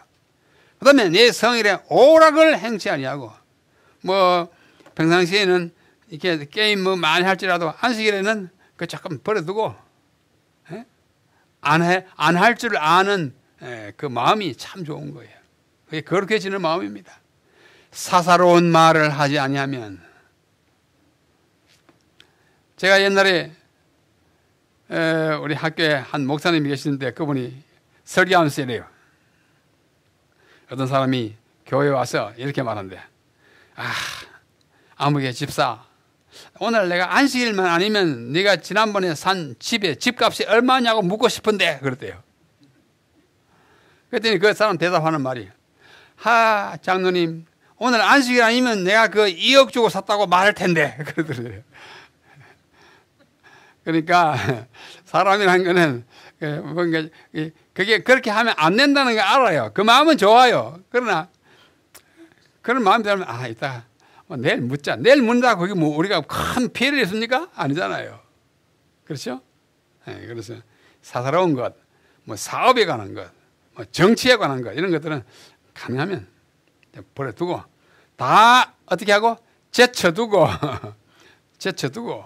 그 다음에 네 성일에 오락을 행치 아니하고 뭐 평상시에는 이렇게 게임 뭐 많이 할지라도 안식일에는 그 조금 버려두고 예? 안해안 할 줄 아는 에, 예, 그 마음이 참 좋은 거예요. 그게 거룩해지는 마음입니다. 사사로운 말을 하지 아니하면 제가 옛날에 에, 우리 학교에 한 목사님이 계시는데 그분이 설교하면서래요. 어떤 사람이 교회 와서 이렇게 말한대. 아 아무개 집사. 오늘 내가 안식일만 아니면 네가 지난번에 산 집에 집값이 얼마냐고 묻고 싶은데 그랬대요. 그랬더니 그 사람 대답하는 말이 하 장로님 오늘 안식일 아니면 내가 그 2억 주고 샀다고 말할 텐데 그러더래요. 그러니까 사람이란 거는 예, 뭔가 예, 그게 그렇게 하면 안 된다는 걸 알아요. 그 마음은 좋아요. 그러나 그런 마음이 들면 아 이따 뭐 내일 묻자. 내일 묻는다. 거기 뭐 우리가 큰 피해를 했습니까? 아니잖아요. 그렇죠? 네, 그래서 사사로운 것, 뭐 사업에 관한 것, 뭐 정치에 관한 것, 이런 것들은 가능하면 버려두고, 다 어떻게 하고? 제쳐두고, 제쳐두고,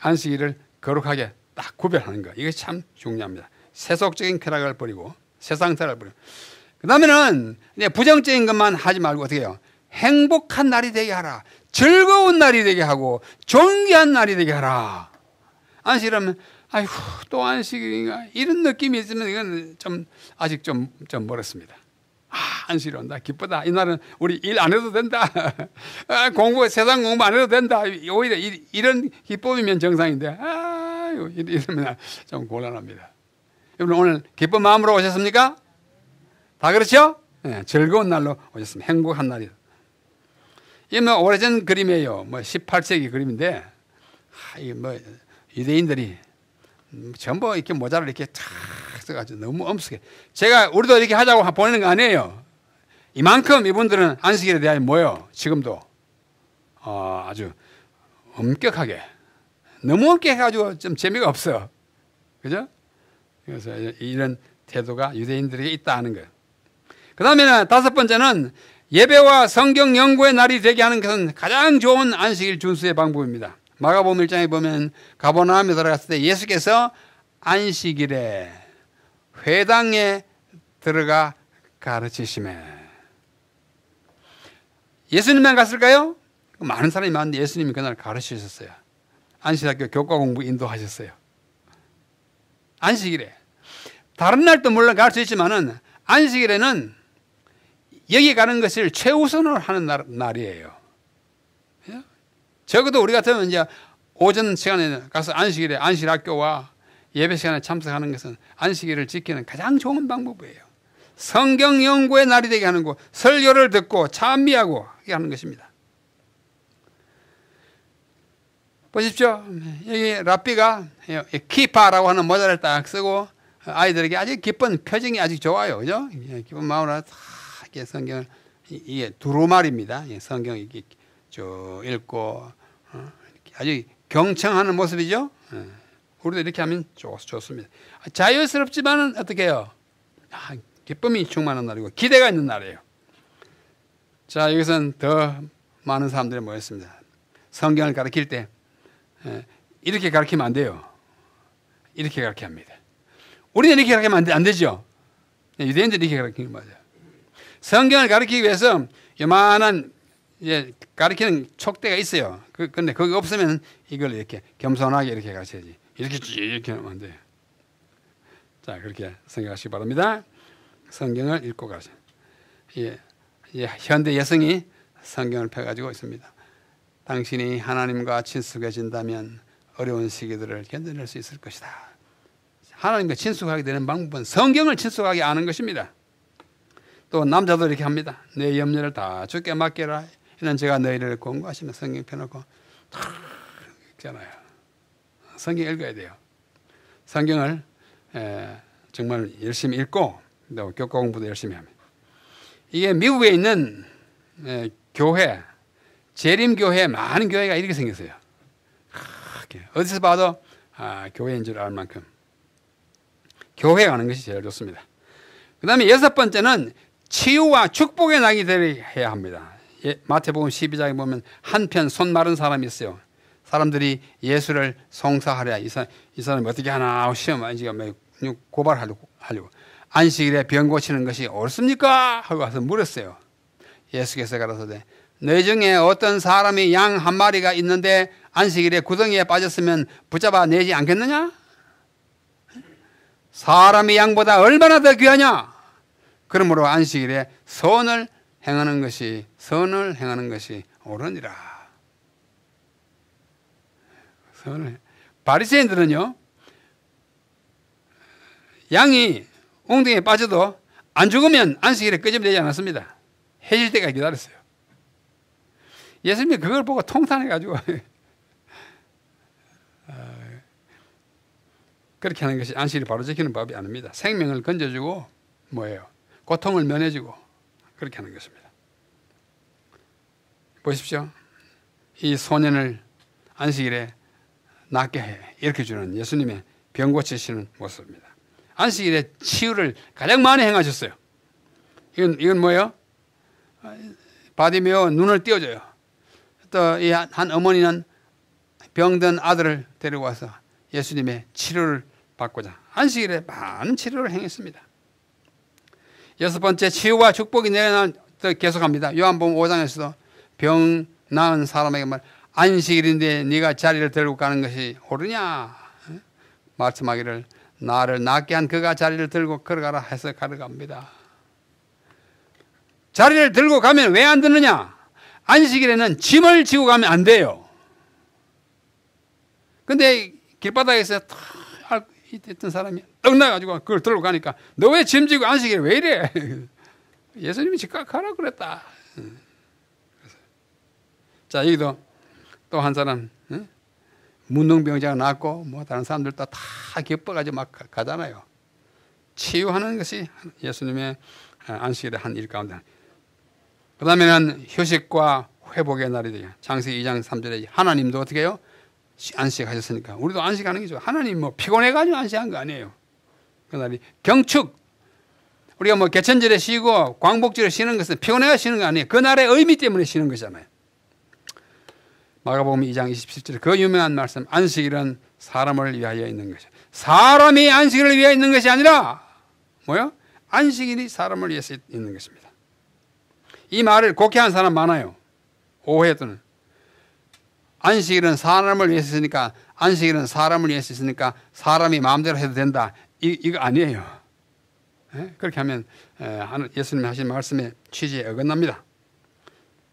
안식일을 거룩하게 딱 구별하는 것. 이게 참 중요합니다. 세속적인 쾌락을 버리고, 세상 사를 버리고. 그 다음에는 부정적인 것만 하지 말고 어떻게 해요? 행복한 날이 되게 하라. 즐거운 날이 되게 하고 존귀한 날이 되게 하라. 안식이라면 아휴 또 안식인가 이런 느낌이 있으면 이건 좀 아직 좀좀 좀 멀었습니다. 아, 안식이 온다 기쁘다 이 날은 우리 일 안 해도 된다 아, 공부 세상 공부 안 해도 된다 오히려 이, 런 기쁨이면 정상인데 아유 이러면 좀 곤란합니다. 여러분 오늘 기쁜 마음으로 오셨습니까? 다 그렇죠? 네, 즐거운 날로 오셨습니다. 행복한 날이요. 이뭐 게 오래전 그림이에요. 뭐 18세기 그림인데 아, 이뭐 유대인들이 전부 이렇게 모자를 이렇게 탁 써가지고 너무 엄숙해. 제가 우리도 이렇게 하자고 보내는 거 아니에요. 이만큼 이분들은 안식일에 대한 뭐요? 지금도 어, 아주 엄격하게 너무 엄격해가지고 좀 재미가 없어. 그죠? 그래서 이런 태도가 유대인들에게 있다 하는 거예요. 그다음에 다섯 번째는 예배와 성경 연구의 날이 되게 하는 것은 가장 좋은 안식일 준수의 방법입니다. 마가복음 1장에 보면 가버나움에 들어갔을 때 예수께서 안식일에 회당에 들어가 가르치시에 예수님만 갔을까요? 많은 사람이 많은데 예수님이 그날 가르치셨어요. 안식학교 교과 공부 인도하셨어요. 안식일에 다른 날도 물론 갈 수 있지만은 안식일에는 여기 가는 것을 최우선으로 하는 날, 날이에요. 예? 적어도 우리 같으면 이제 오전 시간에 가서 안식일에 안식 학교와 예배 시간에 참석하는 것은 안식일을 지키는 가장 좋은 방법이에요. 성경 연구의 날이 되게 하는 것, 설교를 듣고 찬미하고 하는 것입니다. 보십시오. 여기 라삐가 예, 예, 키파라고 하는 모자를 딱 쓰고 아이들에게 아주 기쁜 표정이 아주 좋아요. 그죠? 기쁜 마음으로 깊게 성경을 이게 두루말입니다. 예, 성경 이게 쭉 읽고 어, 아주 경청하는 모습이죠. 예, 우리도 이렇게 하면 좋, 습니다 아, 자유스럽지만은 어떻게 요 아, 기쁨이 충만한 날이고 기대가 있는 날이에요. 자여기서더 많은 사람들이 모였습니다. 성경을 가르칠 때 예, 이렇게 가르치면 안 돼요. 이렇게 가르쳐야 합니다. 우리는 이렇게 가르치면 안, 안 되죠. 유대인들이 이렇게 가르치는 거맞아 성경을 가르치기 위해서 요만한 이제 예, 가르치는 촉대가 있어요. 그, 근데 거기 없으면 이걸 이렇게 겸손하게 이렇게 가르쳐야지. 이렇게 쭉 이렇게 하면 안 돼요. 자, 그렇게 생각하시기 바랍니다. 성경을 읽고 가세요. 예, 예, 현대 여성이 성경을 펴가지고 있습니다. 당신이 하나님과 친숙해진다면 어려운 시기들을 견뎌낼 수 있을 것이다. 하나님과 친숙하게 되는 방법은 성경을 친숙하게 아는 것입니다. 또 남자도 이렇게 합니다. 내 염려를 다 주께 맡기라. 이는 제가 너희를 권고하시는 성경 펴놓고 다 읽잖아요. 성경 읽어야 돼요. 성경을 정말 열심히 읽고 또 교과 공부도 열심히 합니다. 이게 미국에 있는 교회, 재림교회 많은 교회가 이렇게 생겼어요. 어디서 봐도 아, 교회인 줄 알 만큼 교회 가는 것이 제일 좋습니다. 그 다음에 여섯 번째는 치유와 축복의 낙이 되어야 합니다. 예, 마태복음 12장에 보면 한편 손 마른 사람이 있어요. 사람들이 예수를 송사하랴. 이, 이 사람이 어떻게 하나 아, 시험하니 고발하려고 하려고. 안식일에 병 고치는 것이 옳습니까? 하고 와서 물었어요. 예수께서 가라사대 너희 중에 어떤 사람이 양 한 마리가 있는데 안식일에 구덩이에 빠졌으면 붙잡아 내지 않겠느냐? 사람이 양보다 얼마나 더 귀하냐? 그러므로 안식일에 선을 행하는 것이 선을 행하는 것이 옳으니라. 선을 바리새인들은요. 양이 웅덩이에 빠져도 안 죽으면 안식일에 끄집면 되지 않았습니다. 해질 때까지 기다렸어요. 예수님이 그걸 보고 통탄해가지고 어, 그렇게 하는 것이 안식일을 바로 지키는 법이 아닙니다. 생명을 건져주고 뭐예요? 고통을 면해주고 그렇게 하는 것입니다. 보십시오. 이 소년을 안식일에 낫게 해. 이렇게 주는 예수님의 병 고치시는 모습입니다. 안식일에 치유를 가장 많이 행하셨어요. 이건, 이건 뭐예요? 바디메오 눈을 띄워줘요. 또 이 한 어머니는 병든 아들을 데리고 와서 예수님의 치료를 받고자 안식일에 많은 치료를 행했습니다. 여섯 번째 치유와 축복이 내려 계속합니다. 요한복음 5장에서도 병 나은 사람에게 말 안식일인데 네가 자리를 들고 가는 것이 옳으냐 말씀하기를 나를 낫게 한 그가 자리를 들고 걸어가라 해서 가러갑니다. 자리를 들고 가면 왜안 드느냐? 안식일에는 짐을 지고 가면 안 돼요. 근데 길바닥에서 탁 있던 사람이 떡나가지고 그걸 들고 가니까 너 왜 짐지고 안식일 왜 이래? 예수님이 즉각 가라 그랬다. 자, 여기도 또 한 사람, 문둥병자가 낫고 뭐 다른 사람들도 다 기뻐가지고 막 가잖아요. 치유하는 것이 예수님의 안식일의 한일 가운데. 그 다음에는 휴식과 회복의 날이 돼요. 장세 2장 3절에 하나님도 어떻게 해요? 안식하셨으니까 우리도 안식하는 게 좋아. 하나님 뭐 피곤해가지고 안식한 거 아니에요. 그날이 경축. 우리가 뭐 개천절에 쉬고 광복절에 쉬는 것은 피곤해가 쉬는 거 아니에요. 그날의 의미 때문에 쉬는 거잖아요. 마가복음 2장 27절 그 유명한 말씀 안식일은 사람을 위하여 있는 것이 사람이 안식일을 위하여 있는 것이 아니라 뭐요? 안식일이 사람을 위해서 있는 것입니다. 이 말을 곡해한 사람 많아요. 오해또는 안식일은 사람을 위해서 있으니까 안식일은 사람을 위해서 있으니까 사람이 마음대로 해도 된다. 이, 이거 아니에요. 예? 그렇게 하면 예, 예수님 하신 말씀의 취지에 어긋납니다.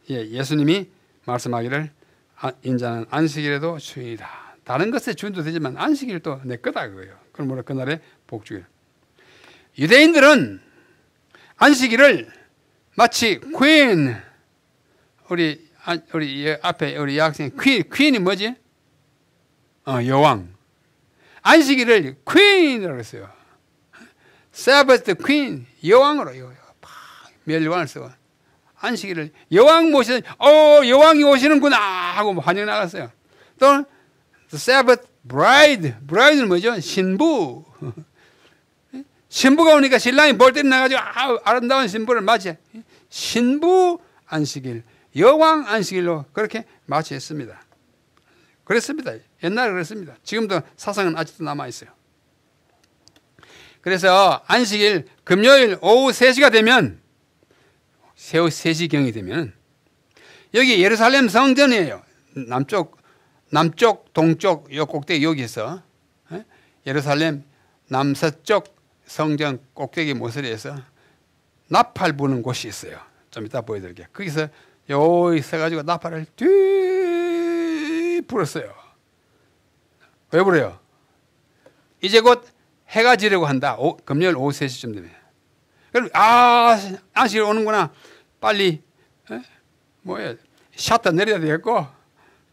예, 예수님이 말씀하기를 아, 인자는 안식일에도 주인이다. 다른 것에 주인도 되지만 안식일도 내 거다 그거예요. 그러므로 그날의 복주일. 유대인들은 안식일을 마치 퀸 우리 아, 우리 예, 앞에 우리 여학생 퀸 퀸이 뭐지? 어, 여왕. 안식일을 퀸이라고 했어요. 사바스 퀸 여왕으로 요 멸류관을 써. 안식일을 여왕 모시는 어 여왕이 오시는구나 하고 뭐 환영 나갔어요. 또는 Sabbath b r i d 는 뭐죠? 신부. 신부가 오니까 신랑이 멀리 나가지고 아, 아름다운 신부를 맞이 신부 안식일. 여왕 안식일로 그렇게 마치했습니다. 그랬습니다. 옛날에 그랬습니다. 지금도 사상은 아직도 남아있어요. 그래서 안식일 금요일 오후 3시가 되면 세후 3시경이 되면 여기 예루살렘 성전이에요. 남쪽 남쪽 동쪽 요 꼭대기 여기서 예? 예루살렘 남서쪽 성전 꼭대기 모서리에서 나팔 부는 곳이 있어요. 좀 이따 보여드릴게요. 거기서 여기 있어가지고 나팔을 뒤 불었어요. 왜 불어요? 이제 곧 해가 지려고 한다. 오, 금요일 오후 3시쯤 되면. 그럼, 아, 안식이 오는구나. 빨리, 에? 뭐야, 샷다 내려야 되겠고,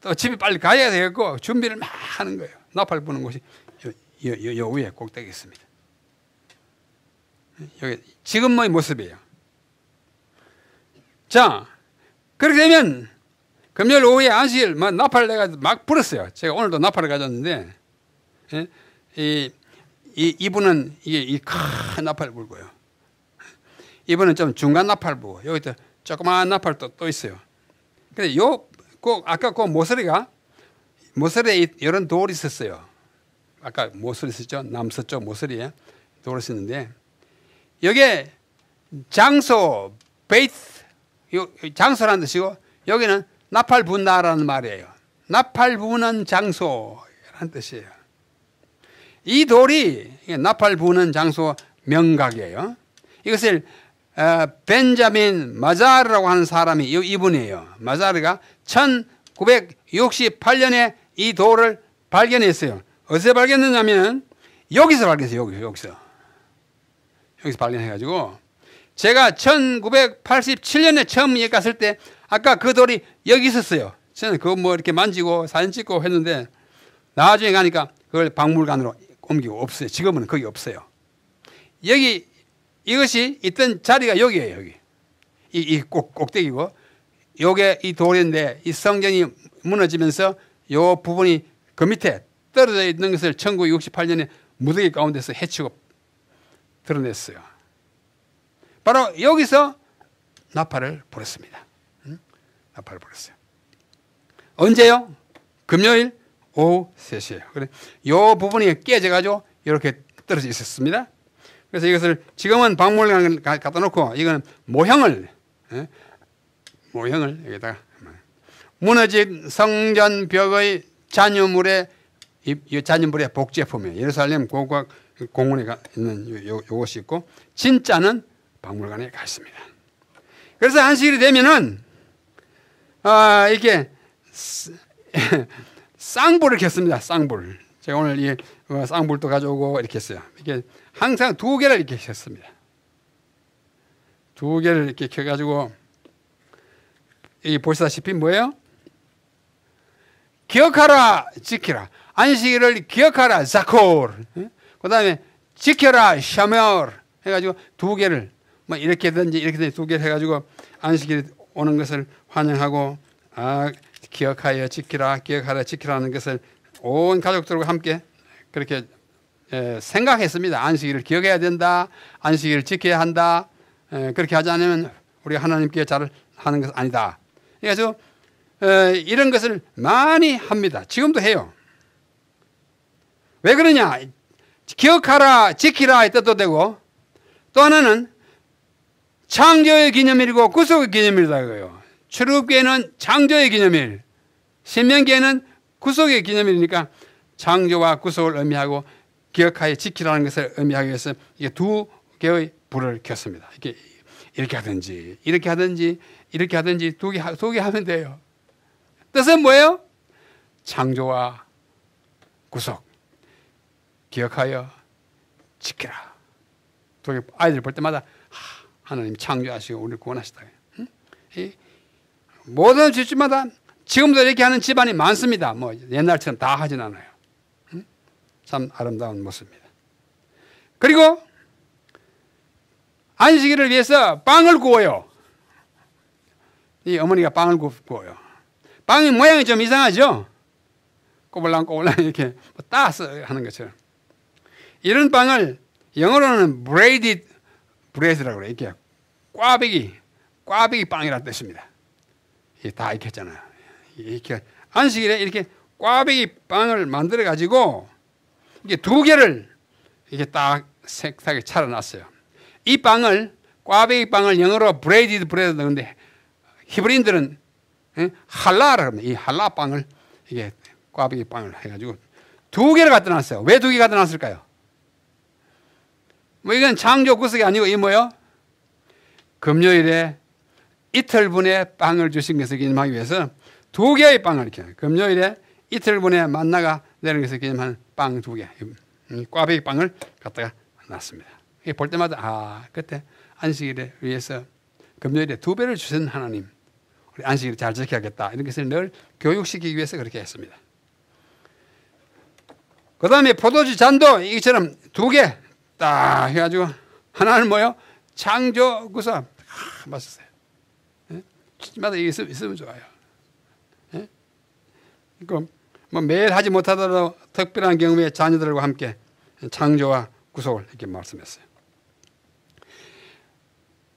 또 집에 빨리 가야 되겠고, 준비를 막 하는 거예요. 나팔 부는 곳이 요, 요, 요, 요 위에 꼭대기 있습니다. 여기, 지금 뭐의 모습이에요. 자, 그렇게 되면 금요일 오후에 안식일 막 나팔을 내가 막 불었어요. 제가 오늘도 나팔을 가졌는데 예? 이, 이 이분은 이게 이 큰 나팔 불고요. 이분은 좀 중간 나팔 불고 여기 또 조그마한 나팔 또, 또 있어요. 근데 요 꼭 아까 그 모서리가 모서리에 이런 돌이 있었어요. 아까 모서리 있었죠. 남서쪽 모서리에 돌이 있었는데 여기에 장소 베이트 장소라 뜻이고 여기는 나팔 분다라는 말이에요. 나팔 부는 장소라는 뜻이에요. 이 돌이 나팔 부는 장소 명각이에요. 이것을 어, 벤자민 마자르라고 하는 사람이 이분이에요. 마자르가 1968년에 이 돌을 발견했어요. 어디서 발견했냐면 여기서 발견했어요. 여기서 여기서 발견해가지고 제가 1987년에 처음 여기 갔을 때 아까 그 돌이 여기 있었어요. 저는 그거 뭐 이렇게 만지고 사진 찍고 했는데 나중에 가니까 그걸 박물관으로 옮기고 없어요. 지금은 거기 없어요. 여기 이것이 있던 자리가 여기예요 여기 이, 이 꼭, 꼭대기고 요게 이 돌인데 이 성전이 무너지면서 요 부분이 그 밑에 떨어져 있는 것을 1968년에 무더기 가운데서 해치고 드러냈어요. 바로 여기서 나팔을 불었습니다. 응? 나팔을 불었어요. 언제요? 금요일 오후 3시에요. 그래, 요 부분이 깨져가지고 이렇게 떨어져 있었습니다. 그래서 이것을 지금은 박물관 갖다 놓고 이거 모형을 예? 모형을 여기다가 무너진 성전 벽의 잔유물에 이, 이 잔유물의 복제품이에요. 예루살렘 고각 공원에 있는 요, 요, 것이 있고 진짜는 박물관에 갔습니다. 그래서 안식일이 되면은 아 이렇게 쌍불을 켰습니다. 쌍불. 제가 오늘 이 어, 쌍불도 가져오고 이렇게 했어요. 이게 항상 두 개를 이렇게 켰습니다. 두 개를 이렇게 켜가지고 이 보시다시피 뭐예요? 기억하라 지키라 안식일을 기억하라 자콜 그 다음에 지켜라 샤멜 해가지고 두 개를 뭐 이렇게든지 이렇게든지 두 개를 해가지고 안식일 오는 것을 환영하고 아 기억하여 지키라 기억하라 지키라는 것을 온 가족들과 함께 그렇게 에, 예, 생각했습니다. 안식일을 기억해야 된다. 안식일을 지켜야 한다. 에, 예, 그렇게 하지 않으면 우리 하나님께 잘 하는 것은 아니다. 그래서 그러니까 에, 어, 이런 것을 많이 합니다. 지금도 해요. 왜 그러냐? 기억하라, 지키라 할 때도 되고 또 하나는 창조의 기념일이고 구속의 기념일이다 이거예요. 출애굽기에는 창조의 기념일, 신명기에는 구속의 기념일이니까 창조와 구속을 의미하고 기억하여 지키라는 것을 의미하기 위해서 이게 두 개의 불을 켰습니다. 이게 이렇게 하든지 이렇게 하든지 이렇게 하든지 두개 두개 하면 돼요. 뜻은 뭐예요? 창조와 구속 기억하여 지키라. 두 개 아이들 볼 때마다 하나님 창조하시고 우리를 구원하시다. 모든 집집마다 지금도 이렇게 하는 집안이 많습니다. 뭐 옛날처럼 다 하진 않아요. 참 아름다운 모습입니다. 그리고 안식일을 위해서 빵을 구워요. 이 어머니가 빵을 구워요. 빵의 모양이 좀 이상하죠? 꼬불랑꼬불랑 이렇게 뭐 따서 하는 것처럼. 이런 빵을 영어로는 braided 브레드라고 그래. 이렇게 꽈배기, 꽈배기 빵이라는 뜻입니다. 이게 다 익혔잖아요. 이렇게 안식일에 이렇게 꽈배기 빵을 만들어 가지고 이게 두 개를 이게 딱 색하게 차려놨어요. 이 빵을 꽈배기 빵을 영어로 브레디드 브레드 그런데 히브리인들은 할라라 합니다. 이 할라 빵을 이게 꽈배기 빵을 해가지고 두 개를 갖다 놨어요. 왜 두개 갖다 놨을까요? 뭐 이건 창조 구석이 아니고 이 뭐요? 금요일에 이틀분의 빵을 주신 것을 기념하기 위해서 두 개의 빵을 이렇게 금요일에 이틀분의 만나가 내는 것을 기념하빵두 개, 음, 꽈배기 빵을 갖다가 놨습니다. 볼 때마다 아 그때 안식일에 위해서 금요일에 두 배를 주신 하나님 우리 안식일을 잘 지켜야겠다 이런 것을 늘 교육시키기 위해서 그렇게 했습니다. 그 다음에 포도주 잔도 이처럼 두개 딱 해가지고 하나는 뭐요? 창조구사 아, 맞있어요 예? 마다 이 있으면, 좋아요. 예? 그러뭐 매일 하지 못하더라도 특별한 경우에 자녀들과 함께 창조와 구속을 이렇게 말씀했어요.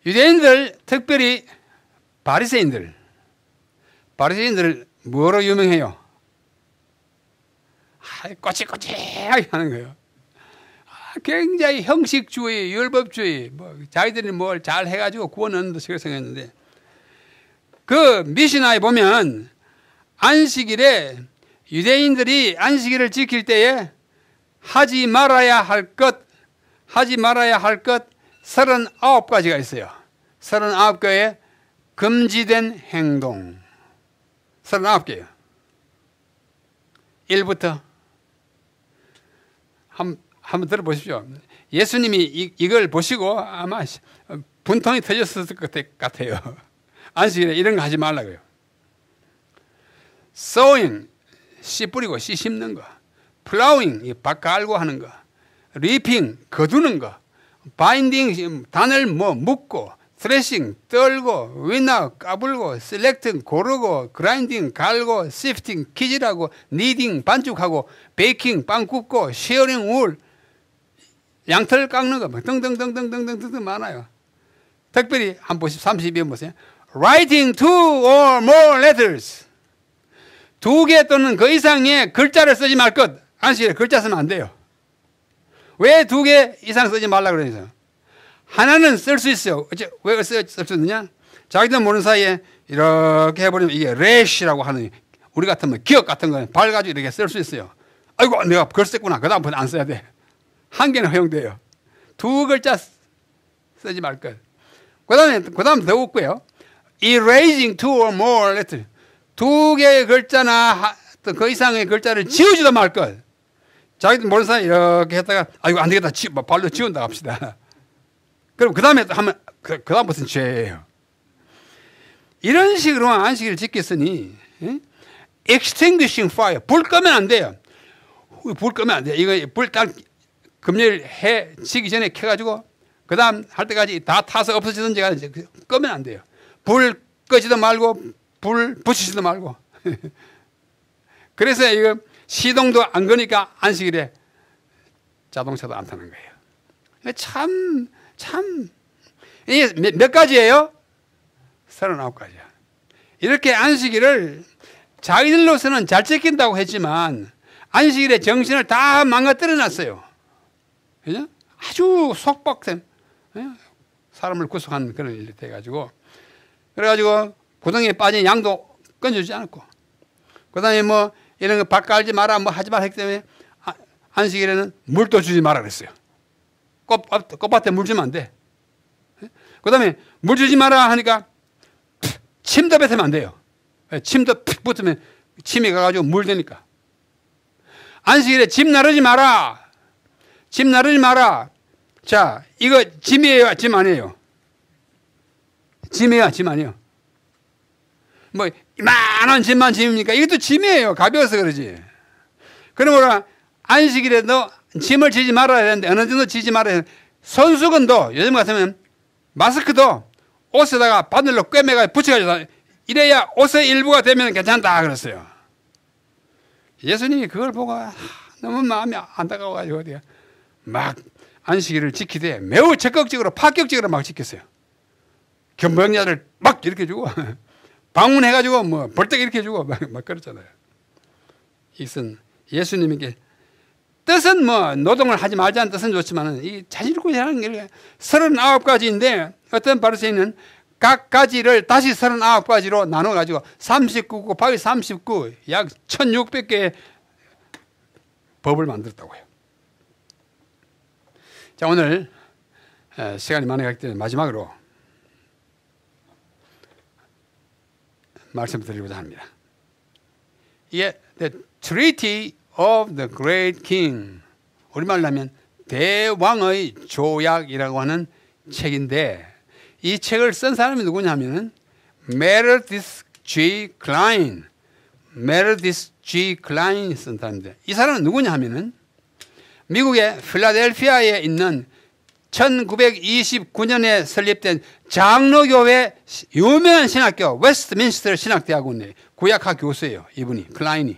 유대인들 특별히 바리새인들 바리새인들 뭐로 유명해요? 아, 꼬치꼬치 하는 거예요. 굉장히 형식주의, 율법주의, 뭐 자기들이 뭘 잘 해가지고 구원하는 듯이 생각했는데 그미신화에 보면 안식일에 유대인들이 안식일을 지킬 때에 하지 말아야 할 것, 하지 말아야 할것 39가지가 있어요. 39개의 금지된 행동. 39개요. 1부터 한 한번 들어보십시오. 예수님이 이, 이걸 보시고 아마 분통이 터졌을 것 같아요. 안식일에 이런 거 하지 말라고요. sowing, 씨 뿌리고 씨 심는 거. plowing, 밭 깔고 하는 거. reaping, 거두는 거. binding, 단을 뭐 묶고. threshing, 떨고. winnow, 까불고. selecting, 고르고. grinding, 갈고. sifting, 기질하고. kneading, 반죽하고. baking, 빵 굽고. sharing, wool. 양털 깎는 거뭐 등등등등등등등 많아요. 특별히 한 보십 32번 보세요. Writing two or more letters. 두 개 또는 그 이상의 글자를 쓰지 말 것. 안식일에 글자 쓰면 안 돼요. 왜 두 개 이상 쓰지 말라 그러면 하나는 쓸 수 있어요. 왜 쓸 수 있느냐? 자기도 모르는 사이에 이렇게 해버리면 이게 래시라고 하는 우리 같으면 기억 같은 거발 가지고 이렇게 쓸 수 있어요. 아이고 내가 글 썼구나. 그 다음부터 안 써야 돼. 한 개는 허용돼요. 두 글자 쓰지 말 것. 그 다음에, 그 다음 더 웃고요. erasing two or more letters. 두 개의 글자나 그 이상의 글자를 지우지도 말 것. 자기들 모르는 사람 이렇게 했다가, 아이고, 안 되겠다. 지, 뭐 발로 지운다 합시다. 그럼 그 다음에 하면, 그, 그다음부터 죄예요. 이런 식으로 안식일을 지켰으니, 예? extinguishing fire. 불 끄면 안 돼요. 불 끄면 안 돼요. 이거 불 딱, 금요일 해 지기 전에 켜가지고 그 다음 할 때까지 다 타서 없어지든지 간에 그 끄면 안 돼요. 불꺼지도 말고 불 붙이지도 말고. 그래서 이거 시동도 안 거니까 안식일에 자동차도 안 타는 거예요. 참, 참, 이게 몇, 몇 가지예요? 39가지야. 이렇게 안식일을 자기들로서는 잘 지킨다고 했지만 안식일에 정신을 다 망가뜨려 놨어요. 그죠? 예? 아주 속박된 예? 사람을 구속한 그런 일이 돼가지고 그래가지고 고등에 빠진 양도 끊어주지 않았고 그 다음에 뭐 이런 거 발깔지 마라 뭐 하지 말 했기 때문에 아, 안식일에는 물도 주지 마라 그랬어요 꽃밭, 꽃밭에 물 주면 안돼 예? 그 다음에 물 주지 마라 하니까 침도 뱉으면 안 돼요 침도 푹 붙으면 침이 가가지고 물 되니까 안식일에 집 나르지 마라 짐 나르지 마라. 자, 이거 짐이에요, 짐 아니에요? 짐이야, 짐 아니에요. 뭐, 이만한 짐만 짐입니까? 이것도 짐이에요. 가벼워서 그러지. 그러므로 안식일에도 짐을 지지 말아야 되는데, 어느 정도 지지 말아야 되는데, 손수건도 요즘 같으면 마스크도 옷에다가 바늘로 꿰매가 붙여가지고 이래야 옷의 일부가 되면 괜찮다 그랬어요. 예수님이 그걸 보고 너무 마음이 안타까워가지고 어디야. 막 안식일을 지키되 매우 적극적으로 파격적으로 막 지켰어요. 견병자들 막 이렇게 주고 방문해가지고 뭐 벌떡 이렇게 주고 막, 막 그랬잖아요. 이것은 예수님에게 뜻은 뭐 노동을 하지 말자는 뜻은 좋지만이 자질구제 하는 게서른 가지인데 어떤 바리새인은 각 가지를 다시 서른 가지로 나눠 가지고 삼십 곱하기 삼십구 약 천육백 개의 법을 만들었다고 해요. 자, 오늘 시간이 많이 가기 때문에 마지막으로 말씀드리고자 합니다. 이게 The Treaty of the Great King 우리말로 하면 대왕의 조약이라고 하는 책인데 이 책을 쓴 사람이 누구냐면은 메르디스 G. 클라인 메르디스 G. 클라인이 쓴 사람인데 이 사람은 누구냐 면은 미국의 필라델피아에 있는 1929년에 설립된 장로교회 유명한 신학교 웨스트민스터 신학대학원의 구약학 교수예요. 이분이 클라인이.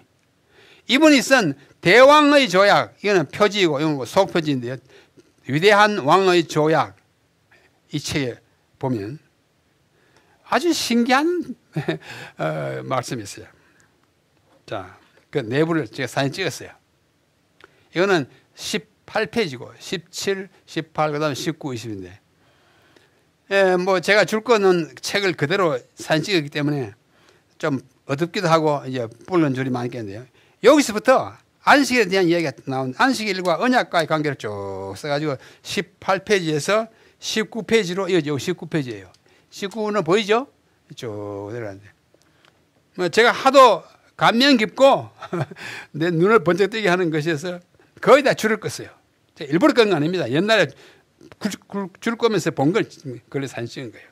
이분이 쓴 대왕의 조약 이거는 표지이고 이건 속표지인데요. 위대한 왕의 조약 이 책에 보면 아주 신기한 어, 말씀이 있어요. 자, 그 내부를 제가 사진 찍었어요. 이거는 18페이지고 17, 18, 그 다음 19, 20인데 예, 뭐 제가 줄 거는 책을 그대로 산식이기 때문에 좀 어둡기도 하고 이제 불는 줄이 많겠는데요. 여기서부터 안식에 대한 이야기가 나온 안식 일과 언약과의 관계를 쭉 써가지고 18페이지에서 19페이지로 이어지고 19페이지예요. 19는 보이죠? 쭉 내려가는데. 뭐 제가 하도 감명 깊고 내 눈을 번쩍 뜨게 하는 것이어서 거의 다 줄을 껐어요. 일부러 끈거 아닙니다. 옛날에 줄 거면서 본걸 그걸 사진 찍은 거예요.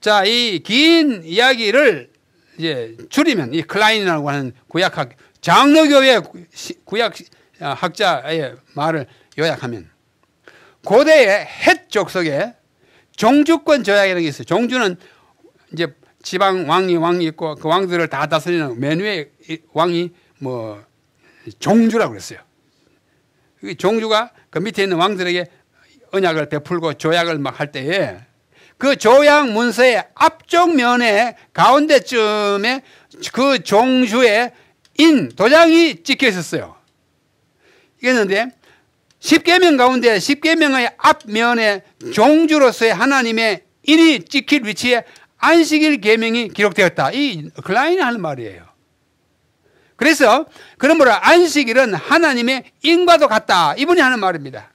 자, 이 긴 이야기를 이제 줄이면 이 클라인이라고 하는 구약학 장로교회 구약학자의 말을 요약하면 고대의 헷 족속에 종주권 조약이라는 게 있어요. 종주는 이제 지방 왕이 왕이 있고 그 왕들을 다 다스리는 맨 위에 왕이 뭐 종주라고 그랬어요. 종주가 그 밑에 있는 왕들에게 언약을 베풀고 조약을 막 할 때에 그 조약 문서의 앞쪽 면에 가운데쯤에 그 종주의 인 도장이 찍혀 있었어요. 이랬는데 1계명 가운데 1계명의 앞면에 종주로서의 하나님의 인이 찍힐 위치에 안식일 계명이 기록되었다. 이 클라인이 하는 말이에요. 그래서 그러므로 안식일은 하나님의 인과도 같다. 이분이 하는 말입니다.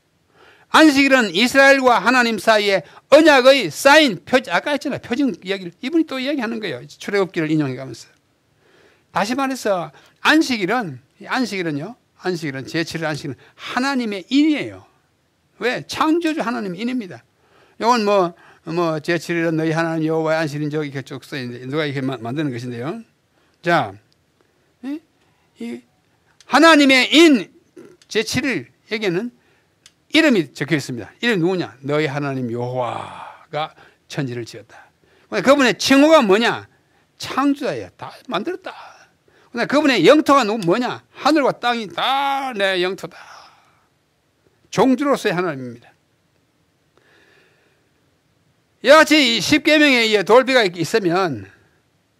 안식일은 이스라엘과 하나님 사이에 언약의 쌓인 표지 아까 했잖아 표징 이야기를 이분이 또 이야기하는 거예요. 출애굽기를 인용해 가면서. 다시 말해서 안식일은 안식일은요. 안식일은 제7일 안식일은 하나님의 인이에요. 왜? 창조주 하나님 인입니다. 이건 뭐, 뭐, 제7일은 너희 하나님 여호와의 안식인 저 이렇게 써있는데, 누가 이렇게 만드는 것인데요. 자, 하나님의 인 제7일 에게는 이름이 적혀 있습니다. 이름 누구냐? 너희 하나님 여호와가 천지를 지었다. 그분의 칭호가 뭐냐? 창조자야. 다 만들었다. 근데 그분의 영토가 누구 뭐냐? 하늘과 땅이 다 내 영토다. 종주로서의 하나님입니다. 이와 같 10개명에 돌비가 있으면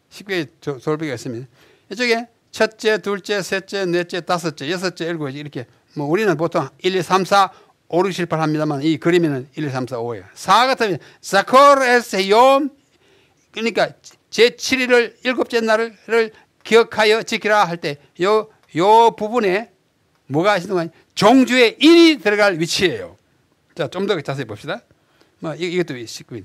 10개의 돌비가 있으면 이쪽에 첫째, 둘째, 셋째, 넷째, 다섯째, 여섯째, 일곱째 이렇게 뭐 우리는 보통 1, 2, 3, 4, 5, 6, 7, 8 합니다만 이 그림에는 1, 2, 3, 4, 5예요. 4 같으면 사코르에세요. 그러니까 제7일을 일곱째 날을 기억하여 지키라 할 때 요 요 부분에 뭐가 하시는가 종주의 인이 들어갈 위치예요. 자, 좀 더 자세히 봅시다. 뭐 이것도 19인.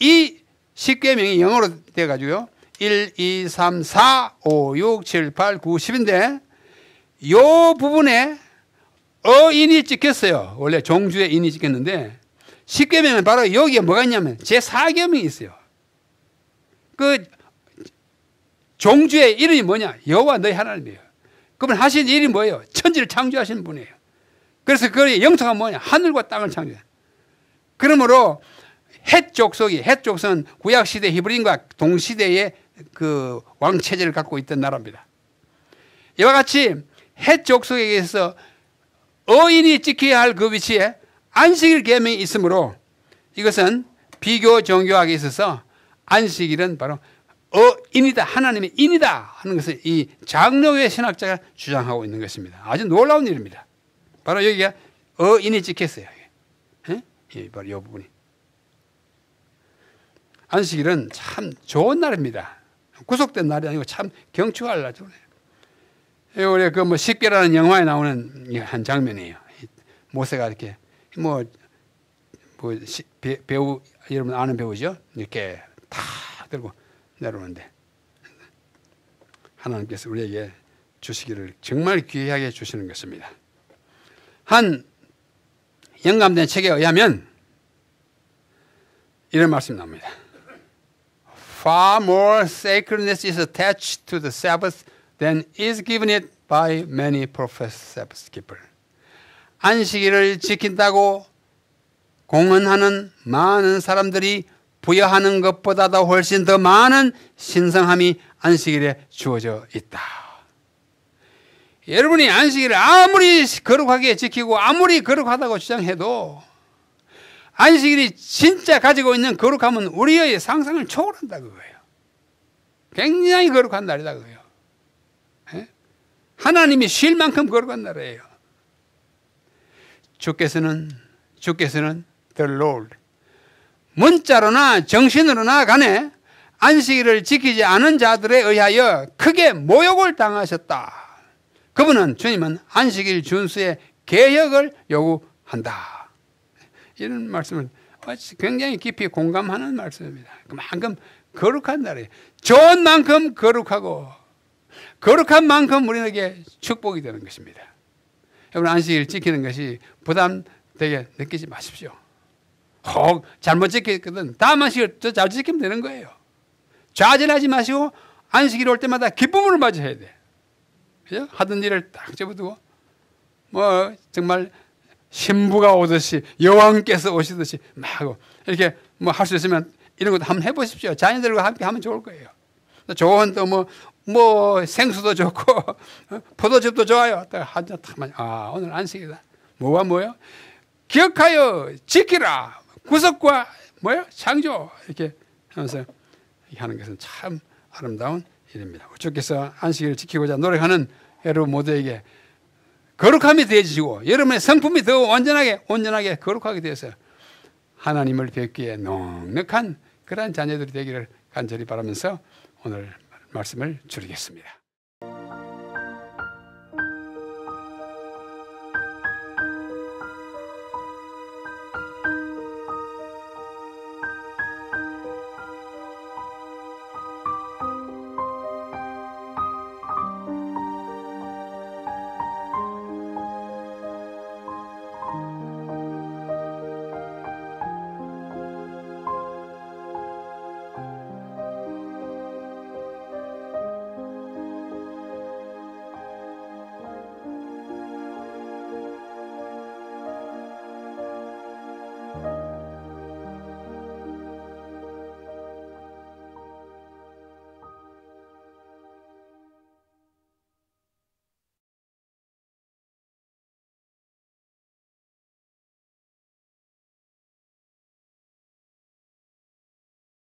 이 10계명이 영어로 돼 가지고요. 1, 2, 3, 4, 5, 6, 7, 8, 9, 10인데 요 부분에 어인이 찍혔어요. 원래 종주에 인이 찍혔는데 10계명은 바로 여기에 뭐가 있냐면 제4개명이 있어요. 그 종주의 이름이 뭐냐? 여호와 너희 하나님이에요. 그분 하신 일이 뭐예요? 천지를 창조하신 분이에요. 그래서 그 영토가 뭐냐? 하늘과 땅을 창조해. 그러므로 헷 족속이 헷 족속은 구약 시대 히브리인과 동시대의 그 왕체제를 갖고 있던 나라입니다. 이와 같이 해족속에게서 어인이 지켜야 할 그 위치에 안식일 계명이 있으므로 이것은 비교 종교학에 있어서 안식일은 바로 어인이다 하나님의 인이다 하는 것을 이 장로회 신학자가 주장하고 있는 것입니다. 아주 놀라운 일입니다. 바로 여기가 어인이 찍혔어요. 예? 예, 바로 이 부분이. 안식일은 참 좋은 날입니다. 구속된 날이 아니고 참 경추할 날이죠. 우리 그뭐 십계라는 영화에 나오는 한 장면이에요. 모세가 이렇게 뭐, 뭐 시, 배, 우 여러분 아는 배우죠? 이렇게 다 들고 내려오는데 하나님께서 우리에게 주시기를 정말 귀하게 주시는 것입니다. 한 영감된 책에 의하면 이런 말씀이 나옵니다. far more sacredness is attached to the Sabbath than is given it by many professed Sabbath keepers. 안식일을 지킨다고 공헌하는 많은 사람들이 부여하는 것보다도 훨씬 더 많은 신성함이 안식일에 주어져 있다. 여러분이 안식일을 아무리 거룩하게 지키고 아무리 거룩하다고 주장해도 안식일이 진짜 가지고 있는 거룩함은 우리의 상상을 초월한다 그거예요. 굉장히 거룩한 날이다 그거예요. 예? 하나님이 쉴 만큼 거룩한 날이에요. 주께서는 주께서는 the Lord 문자로나 정신으로나 간에 안식일을 지키지 않은 자들에 의하여 크게 모욕을 당하셨다. 그분은 주님은 안식일 준수의 개혁을 요구한다. 이런 말씀을 굉장히 깊이 공감하는 말씀입니다. 그만큼 거룩한 날이에요. 좋은 만큼 거룩하고 거룩한 만큼 우리에게 축복이 되는 것입니다. 여러분 안식일 지키는 것이 부담되게 느끼지 마십시오. 혹 잘못 지켰거든 다음 안식일 더잘 지키면 되는 거예요. 좌절하지 마시고 안식일 올 때마다 기쁨으로 맞이해야 돼. 그죠? 하던 일을 딱 접어두고 뭐 정말 신부가 오듯이 여왕께서 오시듯이 막 이렇게 뭐 할 수 있으면 이런 것도 한번 해보십시오. 자녀들과 함께 하면 좋을 거예요. 좋은 또뭐뭐 뭐 생수도 좋고 어? 포도즙도 좋아요. 한잔 아 오늘 안식이다. 뭐가 뭐요? 기억하여 지키라 구속과 뭐요? 창조 이렇게 하면서 하는 것은 참 아름다운 일입니다. 주께서 안식일을 지키고자 노력하는 여러분 모두에게 거룩함이 되어지고 여러분의 성품이 더 온전하게 온전하게 거룩하게 되어서 하나님을 뵙기에 넉넉한 그러한 자녀들이 되기를 간절히 바라면서 오늘 말씀을 줄이겠습니다.